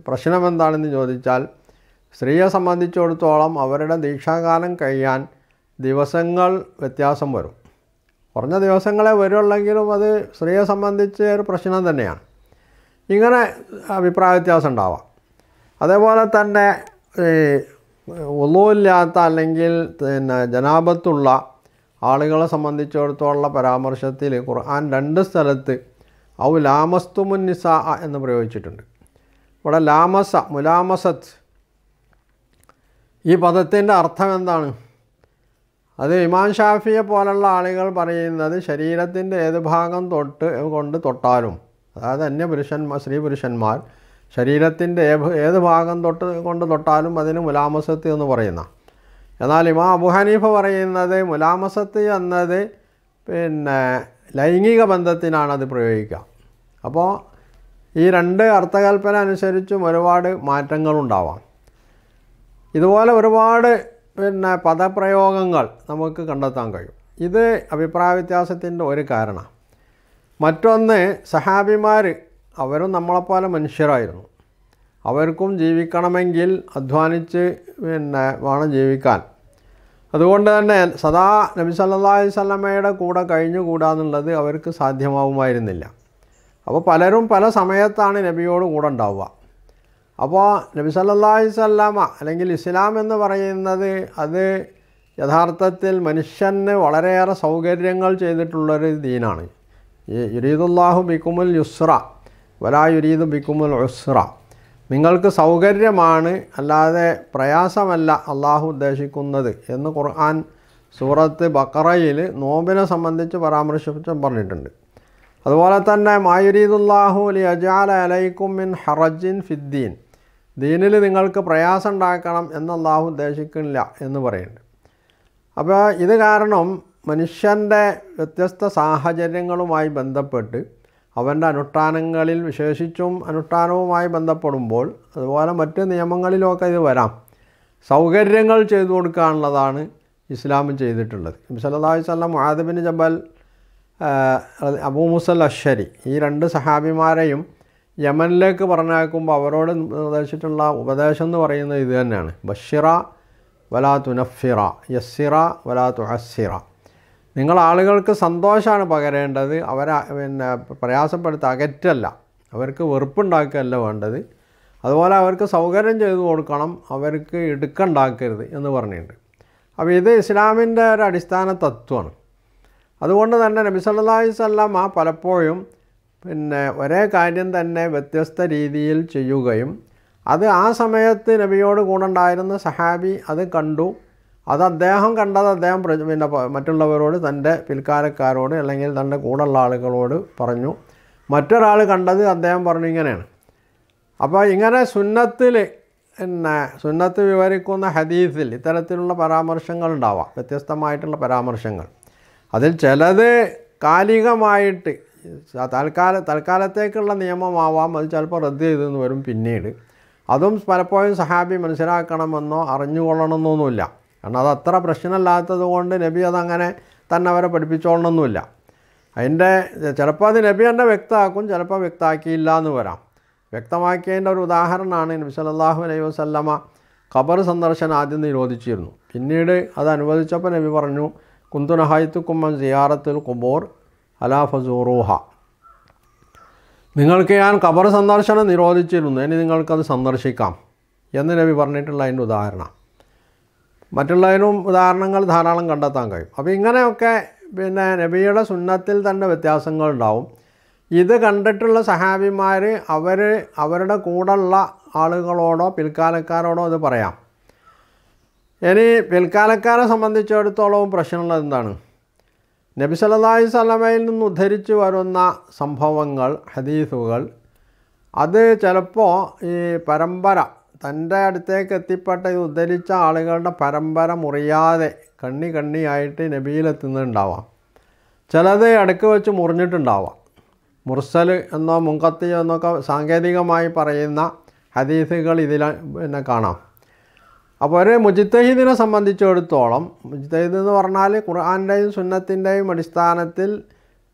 പ്രശ്നം എന്താണെന്ന് ചോദിച്ചാൽ സ്ത്രീയെ സംബന്ധിച്ചിടത്തോളം അവരുടെ ദീക്ഷാകാലം കഴിയാൻ ദിവസങ്ങൾ വ്യത്യാസം വരും കുറഞ്ഞ ദിവസങ്ങളെ വരുള്ളെങ്കിലും അത് സ്ത്രീയെ സംബന്ധിച്ച് ഒരു പ്രശ്നം തന്നെയാണ് ഇങ്ങനെ അഭിപ്രായ വ്യത്യാസം ഉണ്ടാവാം അതേപോലെ തന്നെ ഈ ഒന്നുമില്ലാത്ത അല്ലെങ്കിൽ പിന്നെ ജനാപത്തുള്ള ആളുകളെ സംബന്ധിച്ചിടത്തോളം പരാമർശത്തിൽ ഖുർആൻ രണ്ട് സ്ഥലത്ത് ഔ നിസ എന്ന് പ്രയോഗിച്ചിട്ടുണ്ട് ഇവിടെ ലാമസ മുലാമസത്ത് ഈ പദത്തിൻ്റെ അർത്ഥം എന്താണ് അത് ഇമാം ഷാഫിയെ പോലുള്ള ആളുകൾ പറയുന്നത് ശരീരത്തിൻ്റെ ഏത് ഭാഗം തൊട്ട് കൊണ്ട് തൊട്ടാലും അതായത് അന്യപുരുഷന്മാർ സ്ത്രീ പുരുഷന്മാർ ശരീരത്തിൻ്റെ ഏത് ഭാഗം തൊട്ട് കൊണ്ട് തൊട്ടാലും അതിന് മുലാമസത്ത് എന്ന് പറയുന്ന എന്നാൽ ഇമാ അബുഹനീഫ പറയുന്നത് മുലാമസത്ത് എന്നത് പിന്നെ ലൈംഗിക ബന്ധത്തിനാണ് അത് പ്രയോഗിക്കുക അപ്പോൾ ഈ രണ്ട് അർത്ഥകൽപ്പന അനുസരിച്ചും ഒരുപാട് മാറ്റങ്ങളുണ്ടാവാം ഇതുപോലെ ഒരുപാട് പിന്നെ പദപ്രയോഗങ്ങൾ നമുക്ക് കണ്ടെത്താൻ കഴിയും ഇത് അഭിപ്രായ വ്യത്യാസത്തിൻ്റെ ഒരു കാരണം മറ്റൊന്ന് സഹാബിമാർ അവരും നമ്മളെപ്പോലെ മനുഷ്യരായിരുന്നു അവർക്കും ജീവിക്കണമെങ്കിൽ അധ്വാനിച്ച് പിന്നെ വേണം ജീവിക്കാൻ അതുകൊണ്ട് തന്നെ സദാ നബി സല്ലാ അലൈവല്ലമ്മയുടെ കൂടെ കഴിഞ്ഞുകൂടാന്നുള്ളത് അവർക്ക് സാധ്യമാവുമായിരുന്നില്ല അപ്പോൾ പലരും പല സമയത്താണ് നബിയോട് കൂടെ ഉണ്ടാവുക അപ്പോൾ നബി സല്ലല്ലാഹി സ്വല്ലാമ അല്ലെങ്കിൽ ഇസ്ലാം എന്ന് പറയുന്നത് അത് യഥാർത്ഥത്തിൽ മനുഷ്യന് വളരെയേറെ സൗകര്യങ്ങൾ ചെയ്തിട്ടുള്ളൊരു ദീനാണ് യുരീദുല്ലാഹു ബിക്കുമുൽ യുസ്ര വലാ യുരീദു ബിക്കുമുൽ ഉസ്ര നിങ്ങൾക്ക് സൗകര്യമാണ് അല്ലാതെ പ്രയാസമല്ല അള്ളാഹു ഉദ്ദേശിക്കുന്നത് എന്ന് ഖുർആൻ സൂറത്ത് ബക്കറയിൽ നോമ്പിനെ സംബന്ധിച്ച് പരാമർശിച്ചും പറഞ്ഞിട്ടുണ്ട് അതുപോലെ തന്നെ മായുരീദുല്ലാഹു അലി അജാല അലൈക്കും മിൻ ഹറജിൻ ഫിദ്ദീൻ ദീനിൽ നിങ്ങൾക്ക് പ്രയാസം ഉണ്ടാക്കണം എന്നല്ലാഹു ഉദ്ദേശിക്കുന്നില്ല എന്ന് പറയുന്നുണ്ട് അപ്പോൾ ഇത് കാരണം മനുഷ്യൻ്റെ വ്യത്യസ്ത സാഹചര്യങ്ങളുമായി ബന്ധപ്പെട്ട് അവൻ്റെ അനുഷ്ഠാനങ്ങളിൽ വിശേഷിച്ചും അനുഷ്ഠാനവുമായി ബന്ധപ്പെടുമ്പോൾ അതുപോലെ മറ്റ് നിയമങ്ങളിലുമൊക്കെ ഇത് വരാം സൗകര്യങ്ങൾ ചെയ്തു കൊടുക്കാനുള്ളതാണ് ഇസ്ലാം ചെയ്തിട്ടുള്ളത് നബി സല്ലല്ലാഹു അലൈഹി വസല്ലം ജബൽ അബൂ മുസൽ അശ്ശരി ഈ രണ്ട് സഹാബിമാരെയും യമനിലേക്ക് പറഞ്ഞയക്കുമ്പോൾ അവരോട് നിർദ്ദേശിച്ചിട്ടുള്ള ഉപദേശം എന്ന് പറയുന്നത് ഇത് തന്നെയാണ് ബഷിറ വലാ തുനഫിറ യസ്സിറ വലാ തുഹസ്സിറ നിങ്ങൾ ആളുകൾക്ക് സന്തോഷമാണ് പകരേണ്ടത് അവരെ പിന്നെ പ്രയാസപ്പെടുത്ത അകറ്റല്ല അവർക്ക് വെറുപ്പുണ്ടാക്കുകയല്ല വേണ്ടത് അതുപോലെ അവർക്ക് സൗകര്യം ചെയ്തു കൊടുക്കണം അവർക്ക് ഇടുക്കുണ്ടാക്കരുത് എന്ന് പറഞ്ഞിട്ടുണ്ട് അപ്പോൾ ഇത് ഇസ്ലാമിൻ്റെ ഒരു അടിസ്ഥാന തത്വമാണ് അതുകൊണ്ട് തന്നെ അലൈഹി സ്വല്ലാമ പലപ്പോഴും പിന്നെ ഒരേ കാര്യം തന്നെ വ്യത്യസ്ത രീതിയിൽ ചെയ്യുകയും അത് ആ സമയത്ത് നബിയോട് കൂടുണ്ടായിരുന്ന സഹാബി അത് കണ്ടു അത് അദ്ദേഹം കണ്ടത് അദ്ദേഹം പിന്നെ മറ്റുള്ളവരോട് തൻ്റെ പിൽക്കാലക്കാരോട് അല്ലെങ്കിൽ തൻ്റെ കൂടുള്ള ആളുകളോട് പറഞ്ഞു മറ്റൊരാൾ കണ്ടത് അദ്ദേഹം പറഞ്ഞു ഇങ്ങനെയാണ് അപ്പോൾ ഇങ്ങനെ സുന്നത്തിൽ പിന്നെ സുന്നത്ത് വിവരിക്കുന്ന ഹദീസിൽ ഇത്തരത്തിലുള്ള പരാമർശങ്ങൾ ഉണ്ടാവാം വ്യത്യസ്തമായിട്ടുള്ള പരാമർശങ്ങൾ അതിൽ ചിലത് കാലികമായിട്ട് തൽക്കാല തൽക്കാലത്തേക്കുള്ള നിയമമാവാം അത് ചിലപ്പോൾ റദ്ദ് ചെയ്തെന്ന് വരും പിന്നീട് അതും പലപ്പോഴും സഹാബി മനസ്സിലാക്കണമെന്നോ അറിഞ്ഞുകൊള്ളണമെന്നൊന്നുമില്ല കാരണം അത് അത്ര പ്രശ്നമില്ലാത്തത് കൊണ്ട് നബി അതങ്ങനെ തന്നെ അവരെ പഠിപ്പിച്ചോളണമെന്നില്ല അതിൻ്റെ ചിലപ്പോൾ അത് നബി തന്നെ വ്യക്തമാക്കും ചിലപ്പോൾ വ്യക്തമാക്കിയില്ല എന്ന് വരാം വ്യക്തമാക്കിയതിൻ്റെ ഒരു ഉദാഹരണമാണ് നബി സല്ലാഹു അലൈഹി വസ്ല്ലമ്മ ഖബർ സന്ദർശനം ആദ്യം നിരോധിച്ചിരുന്നു പിന്നീട് അത് അനുവദിച്ചപ്പോൾ നബി പറഞ്ഞു കുന്തുനഹായത്തുക്കുമ്മൻ സിയാറത്തുൽ കുബോർ അലാ ഫസൂറൂഹ നിങ്ങൾക്ക് ഞാൻ ഖബർ സന്ദർശനം നിരോധിച്ചിരുന്നു ഇനി നിങ്ങൾക്കത് സന്ദർശിക്കാം എന്ന് നബി പറഞ്ഞിട്ടുള്ള അതിൻ്റെ ഉദാഹരണം മറ്റുള്ളതിനും ഉദാഹരണങ്ങൾ ധാരാളം കണ്ടെത്താൻ കഴിയും അപ്പോൾ ഇങ്ങനെയൊക്കെ പിന്നെ നബിയുടെ സുന്നത്തിൽ തന്നെ വ്യത്യാസങ്ങൾ ഉണ്ടാവും ഇത് കണ്ടിട്ടുള്ള സഹാബിമാർ അവർ അവരുടെ കൂടെയുള്ള ആളുകളോടോ പിൽക്കാലക്കാരോടോ അത് പറയാം ഇനി പിൽക്കാലക്കാരെ സംബന്ധിച്ചിടത്തോളം പ്രശ്നമുള്ളത് എന്താണ് നബി സല്ലാഹി സ്വലമയിൽ നിന്ന് ഉദ്ധരിച്ചു വരുന്ന സംഭവങ്ങൾ ഹദീസുകൾ അത് ചിലപ്പോൾ ഈ പരമ്പര തൻ്റെ അടുത്തേക്ക് എത്തിപ്പെട്ട ഇത് ഉദ്ധരിച്ച ആളുകളുടെ പരമ്പര മുറിയാതെ കണ്ണി കണ്ണിയായിട്ട് നബിയിലെത്തുന്നുണ്ടാവാം ചിലത് അടുക്ക് വെച്ച് മുറിഞ്ഞിട്ടുണ്ടാവാം മുർസൽ എന്നോ മുങ്കത്തി എന്നൊക്കെ സാങ്കേതികമായി പറയുന്ന ഹദീസുകൾ ഇതിൽ പിന്നെ കാണാം അപ്പോൾ ഒരു മുജിത്തഹീദിനെ സംബന്ധിച്ചിടത്തോളം മുജിത്തഹീദ് എന്ന് പറഞ്ഞാൽ ഖുർആാൻ്റെയും സുന്നത്തിൻ്റെയും അടിസ്ഥാനത്തിൽ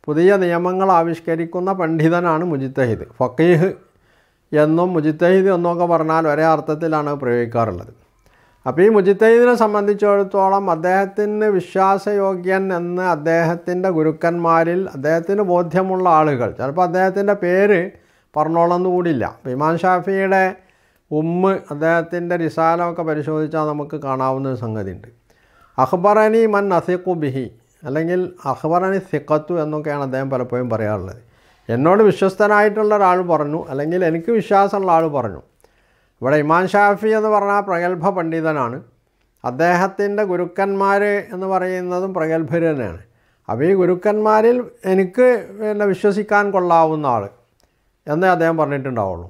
പുതിയ നിയമങ്ങൾ ആവിഷ്കരിക്കുന്ന പണ്ഡിതനാണ് മുജിത്തഹീദ് ഫക്കീഹ് എന്നും മുജിത്തഹീദ് എന്നൊക്കെ പറഞ്ഞാൽ ഒരേ അർത്ഥത്തിലാണ് പ്രയോഗിക്കാറുള്ളത് അപ്പോൾ ഈ മുജിത്തഹീദിനെ സംബന്ധിച്ചിടത്തോളം അദ്ദേഹത്തിന് വിശ്വാസയോഗ്യൻ എന്ന് അദ്ദേഹത്തിൻ്റെ ഗുരുക്കന്മാരിൽ അദ്ദേഹത്തിന് ബോധ്യമുള്ള ആളുകൾ ചിലപ്പോൾ അദ്ദേഹത്തിൻ്റെ പേര് പറഞ്ഞോളെന്ന് ഇമാൻ ഇമാം ഷാഫിയുടെ ഉമ്മ് അദ്ദേഹത്തിൻ്റെ റിസാലമൊക്കെ പരിശോധിച്ചാൽ നമുക്ക് കാണാവുന്ന ഒരു സംഗതിയുണ്ട് അഹ്ബറനി മൻ അസിഖു ബിഹി അല്ലെങ്കിൽ അഹ്ബറനി സിഖത്തു എന്നൊക്കെയാണ് അദ്ദേഹം പലപ്പോഴും പറയാറുള്ളത് എന്നോട് വിശ്വസ്തനായിട്ടുള്ള ഒരാൾ പറഞ്ഞു അല്ലെങ്കിൽ എനിക്ക് വിശ്വാസമുള്ള ആൾ പറഞ്ഞു ഇവിടെ ഇമാൻ ഷാഫി എന്ന് പറഞ്ഞാൽ പ്രഗത്ഭ പണ്ഡിതനാണ് അദ്ദേഹത്തിൻ്റെ ഗുരുക്കന്മാർ എന്ന് പറയുന്നതും പ്രഗത്ഭർ തന്നെയാണ് അപ്പോൾ ഈ ഗുരുക്കന്മാരിൽ എനിക്ക് പിന്നെ വിശ്വസിക്കാൻ കൊള്ളാവുന്ന ആൾ എന്നേ അദ്ദേഹം പറഞ്ഞിട്ടുണ്ടാവുള്ളൂ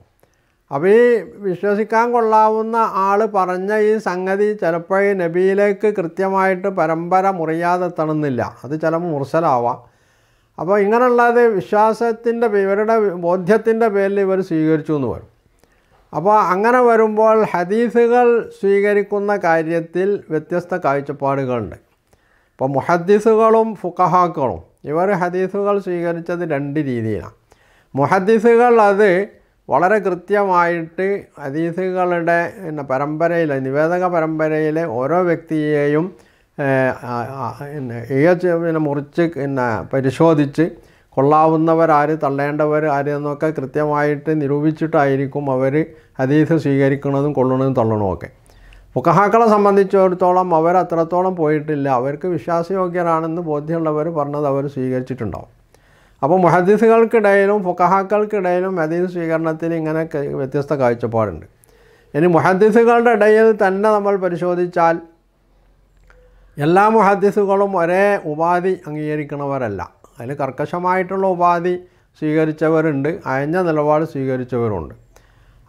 അപ്പോൾ ഈ വിശ്വസിക്കാൻ കൊള്ളാവുന്ന ആൾ പറഞ്ഞ ഈ സംഗതി ചിലപ്പോൾ ഈ നബിയിലേക്ക് കൃത്യമായിട്ട് പരമ്പര മുറിയാതെ തണുന്നില്ല അത് ചിലപ്പോൾ മുറിച്ചലാവാം അപ്പോൾ ഇങ്ങനെയുള്ളത് വിശ്വാസത്തിൻ്റെ ഇവരുടെ ബോധ്യത്തിൻ്റെ പേരിൽ ഇവർ സ്വീകരിച്ചു എന്ന് വരും അപ്പോൾ അങ്ങനെ വരുമ്പോൾ ഹദീസുകൾ സ്വീകരിക്കുന്ന കാര്യത്തിൽ വ്യത്യസ്ത കാഴ്ചപ്പാടുകളുണ്ട് ഇപ്പോൾ മുഹദ്ദീസുകളും ഫുക്കഹാക്കളും ഇവർ ഹദീസുകൾ സ്വീകരിച്ചത് രണ്ട് രീതിയിലാണ് മുഹദ്ദീസുകൾ അത് വളരെ കൃത്യമായിട്ട് ഹദീസുകളുടെ പിന്നെ പരമ്പരയിൽ നിവേദക പരമ്പരയിലെ ഓരോ വ്യക്തിയെയും പിന്നെ മുറിച്ച് പിന്നെ പരിശോധിച്ച് കൊള്ളാവുന്നവരാര് തള്ളേണ്ടവർ ആര് എന്നൊക്കെ കൃത്യമായിട്ട് നിരൂപിച്ചിട്ടായിരിക്കും അവർ ഹദീസ് സ്വീകരിക്കുന്നതും കൊള്ളണതും തള്ളണമൊക്കെ ഫുക്കഹാക്കളെ സംബന്ധിച്ചിടത്തോളം അവർ അത്രത്തോളം പോയിട്ടില്ല അവർക്ക് വിശ്വാസയോഗ്യരാണെന്ന് ബോധ്യമുള്ളവർ പറഞ്ഞത് അവർ സ്വീകരിച്ചിട്ടുണ്ടാവും അപ്പോൾ മുഹദ്ദീസുകൾക്കിടയിലും ഫുക്കഹാക്കൾക്കിടയിലും ഹദീസ് സ്വീകരണത്തിൽ ഇങ്ങനെ വ്യത്യസ്ത കാഴ്ചപ്പാടുണ്ട് ഇനി മുഹദ്ദീസുകളുടെ ഇടയിൽ തന്നെ നമ്മൾ പരിശോധിച്ചാൽ എല്ലാ മുഹദ്ദീസുകളും ഒരേ ഉപാധി അംഗീകരിക്കുന്നവരല്ല അതിൽ കർക്കശമായിട്ടുള്ള ഉപാധി സ്വീകരിച്ചവരുണ്ട് അയഞ്ഞ നിലപാട് സ്വീകരിച്ചവരുണ്ട്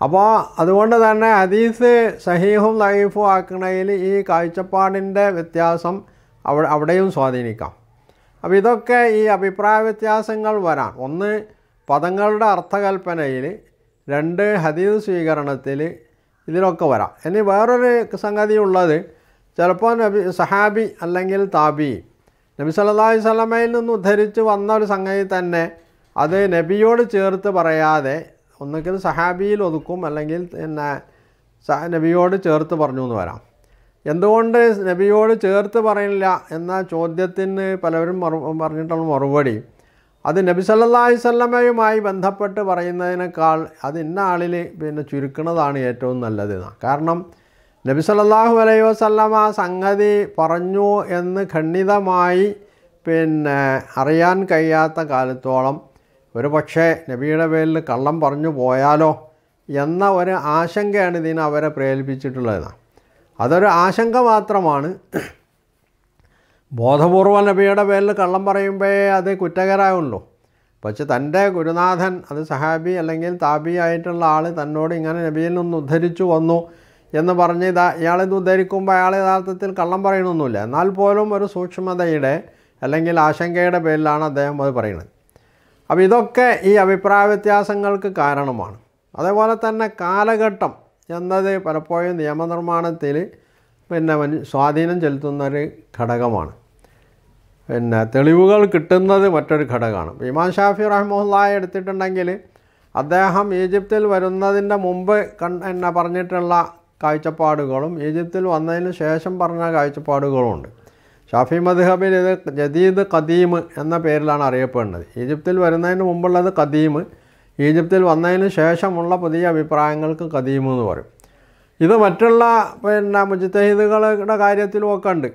അപ്പോൾ അതുകൊണ്ട് തന്നെ ഹദീസ് സഹീഹും ലൈഫും ആക്കണയിൽ ഈ കാഴ്ചപ്പാടിൻ്റെ വ്യത്യാസം അവിടെ അവിടെയും സ്വാധീനിക്കാം അപ്പോൾ ഇതൊക്കെ ഈ അഭിപ്രായ വ്യത്യാസങ്ങൾ വരാം ഒന്ന് പദങ്ങളുടെ അർത്ഥകൽപ്പനയിൽ രണ്ട് ഹദീദ് സ്വീകരണത്തിൽ ഇതിലൊക്കെ വരാം ഇനി വേറൊരു സംഗതി ഉള്ളത് ചിലപ്പോൾ നബി സഹാബി അല്ലെങ്കിൽ താബി നബി സല്ലല്ലാഹി സ്വലമയിൽ നിന്ന് ഉദ്ധരിച്ച് വന്ന ഒരു സംഗതി തന്നെ അത് നബിയോട് ചേർത്ത് പറയാതെ ഒന്നുകിൽ സഹാബിയിൽ ഒതുക്കും അല്ലെങ്കിൽ പിന്നെ നബിയോട് ചേർത്ത് പറഞ്ഞു എന്ന് വരാം എന്തുകൊണ്ട് നബിയോട് ചേർത്ത് പറയുന്നില്ല എന്ന ചോദ്യത്തിന് പലവരും പറഞ്ഞിട്ടുള്ള മറുപടി അത് നബി സല്ലല്ലാഹി സ്വല്ലമയുമായി ബന്ധപ്പെട്ട് പറയുന്നതിനേക്കാൾ അത് ഇന്ന ആളിൽ പിന്നെ ചുരുക്കുന്നതാണ് ഏറ്റവും നല്ലത് കാരണം നബി സല്ലല്ലാഹു അലൈഹി വസല്ലമ സംഗതി പറഞ്ഞു എന്ന് ഖണ്ഡിതമായി പിന്നെ അറിയാൻ കഴിയാത്ത കാലത്തോളം ഒരു പക്ഷേ നബിയുടെ പേരിൽ കള്ളം പറഞ്ഞു പോയാലോ എന്ന ഒരു ആശങ്കയാണ് ഇതിനെ അവരെ പ്രേരിപ്പിച്ചിട്ടുള്ളത് അതൊരു ആശങ്ക മാത്രമാണ് ബോധപൂർവ്വ നബിയുടെ പേരിൽ കള്ളം പറയുമ്പോൾ അത് കുറ്റകരമാവുമല്ലോ പക്ഷെ തൻ്റെ ഗുരുനാഥൻ അത് സഹാബി അല്ലെങ്കിൽ താബി ആയിട്ടുള്ള ആൾ തന്നോട് ഇങ്ങനെ നബിയിൽ നിന്ന് ഉദ്ധരിച്ചു വന്നു എന്ന് പറഞ്ഞ് ഇതാ ഇയാളിത് ഉദ്ധരിക്കുമ്പോൾ അയാൾ യഥാർത്ഥത്തിൽ കള്ളം പറയണമൊന്നുമില്ല എന്നാൽ പോലും ഒരു സൂക്ഷ്മതയുടെ അല്ലെങ്കിൽ ആശങ്കയുടെ പേരിലാണ് അദ്ദേഹം അത് പറയുന്നത് അപ്പോൾ ഇതൊക്കെ ഈ അഭിപ്രായ വ്യത്യാസങ്ങൾക്ക് കാരണമാണ് അതേപോലെ തന്നെ കാലഘട്ടം എന്നത് പലപ്പോഴും നിയമനിർമ്മാണത്തിൽ പിന്നെ സ്വാധീനം ചെലുത്തുന്നൊരു ഘടകമാണ് പിന്നെ തെളിവുകൾ കിട്ടുന്നത് മറ്റൊരു ഘടകമാണ് ഇമാം ഷാഫി റഹ്മുല്ലായ എടുത്തിട്ടുണ്ടെങ്കിൽ അദ്ദേഹം ഈജിപ്തിൽ വരുന്നതിൻ്റെ മുമ്പ് കൺ എന്നെ പറഞ്ഞിട്ടുള്ള കാഴ്ചപ്പാടുകളും ഈജിപ്തിൽ വന്നതിന് ശേഷം പറഞ്ഞ ഉണ്ട് ഷാഫി മദ്ഹബിൽ ഇത് ജദീദ് ഖദീം എന്ന പേരിലാണ് അറിയപ്പെടുന്നത് ഈജിപ്തിൽ വരുന്നതിന് മുമ്പുള്ളത് ഖദീം ഈജിപ്തിൽ വന്നതിന് ശേഷമുള്ള പുതിയ അഭിപ്രായങ്ങൾക്ക് കതിയുമെന്ന് എന്ന് പറയും ഇത് മറ്റുള്ള പിന്നെ മുജിത്തഹിദുകളുടെ കാര്യത്തിലും ഒക്കെ ഉണ്ട്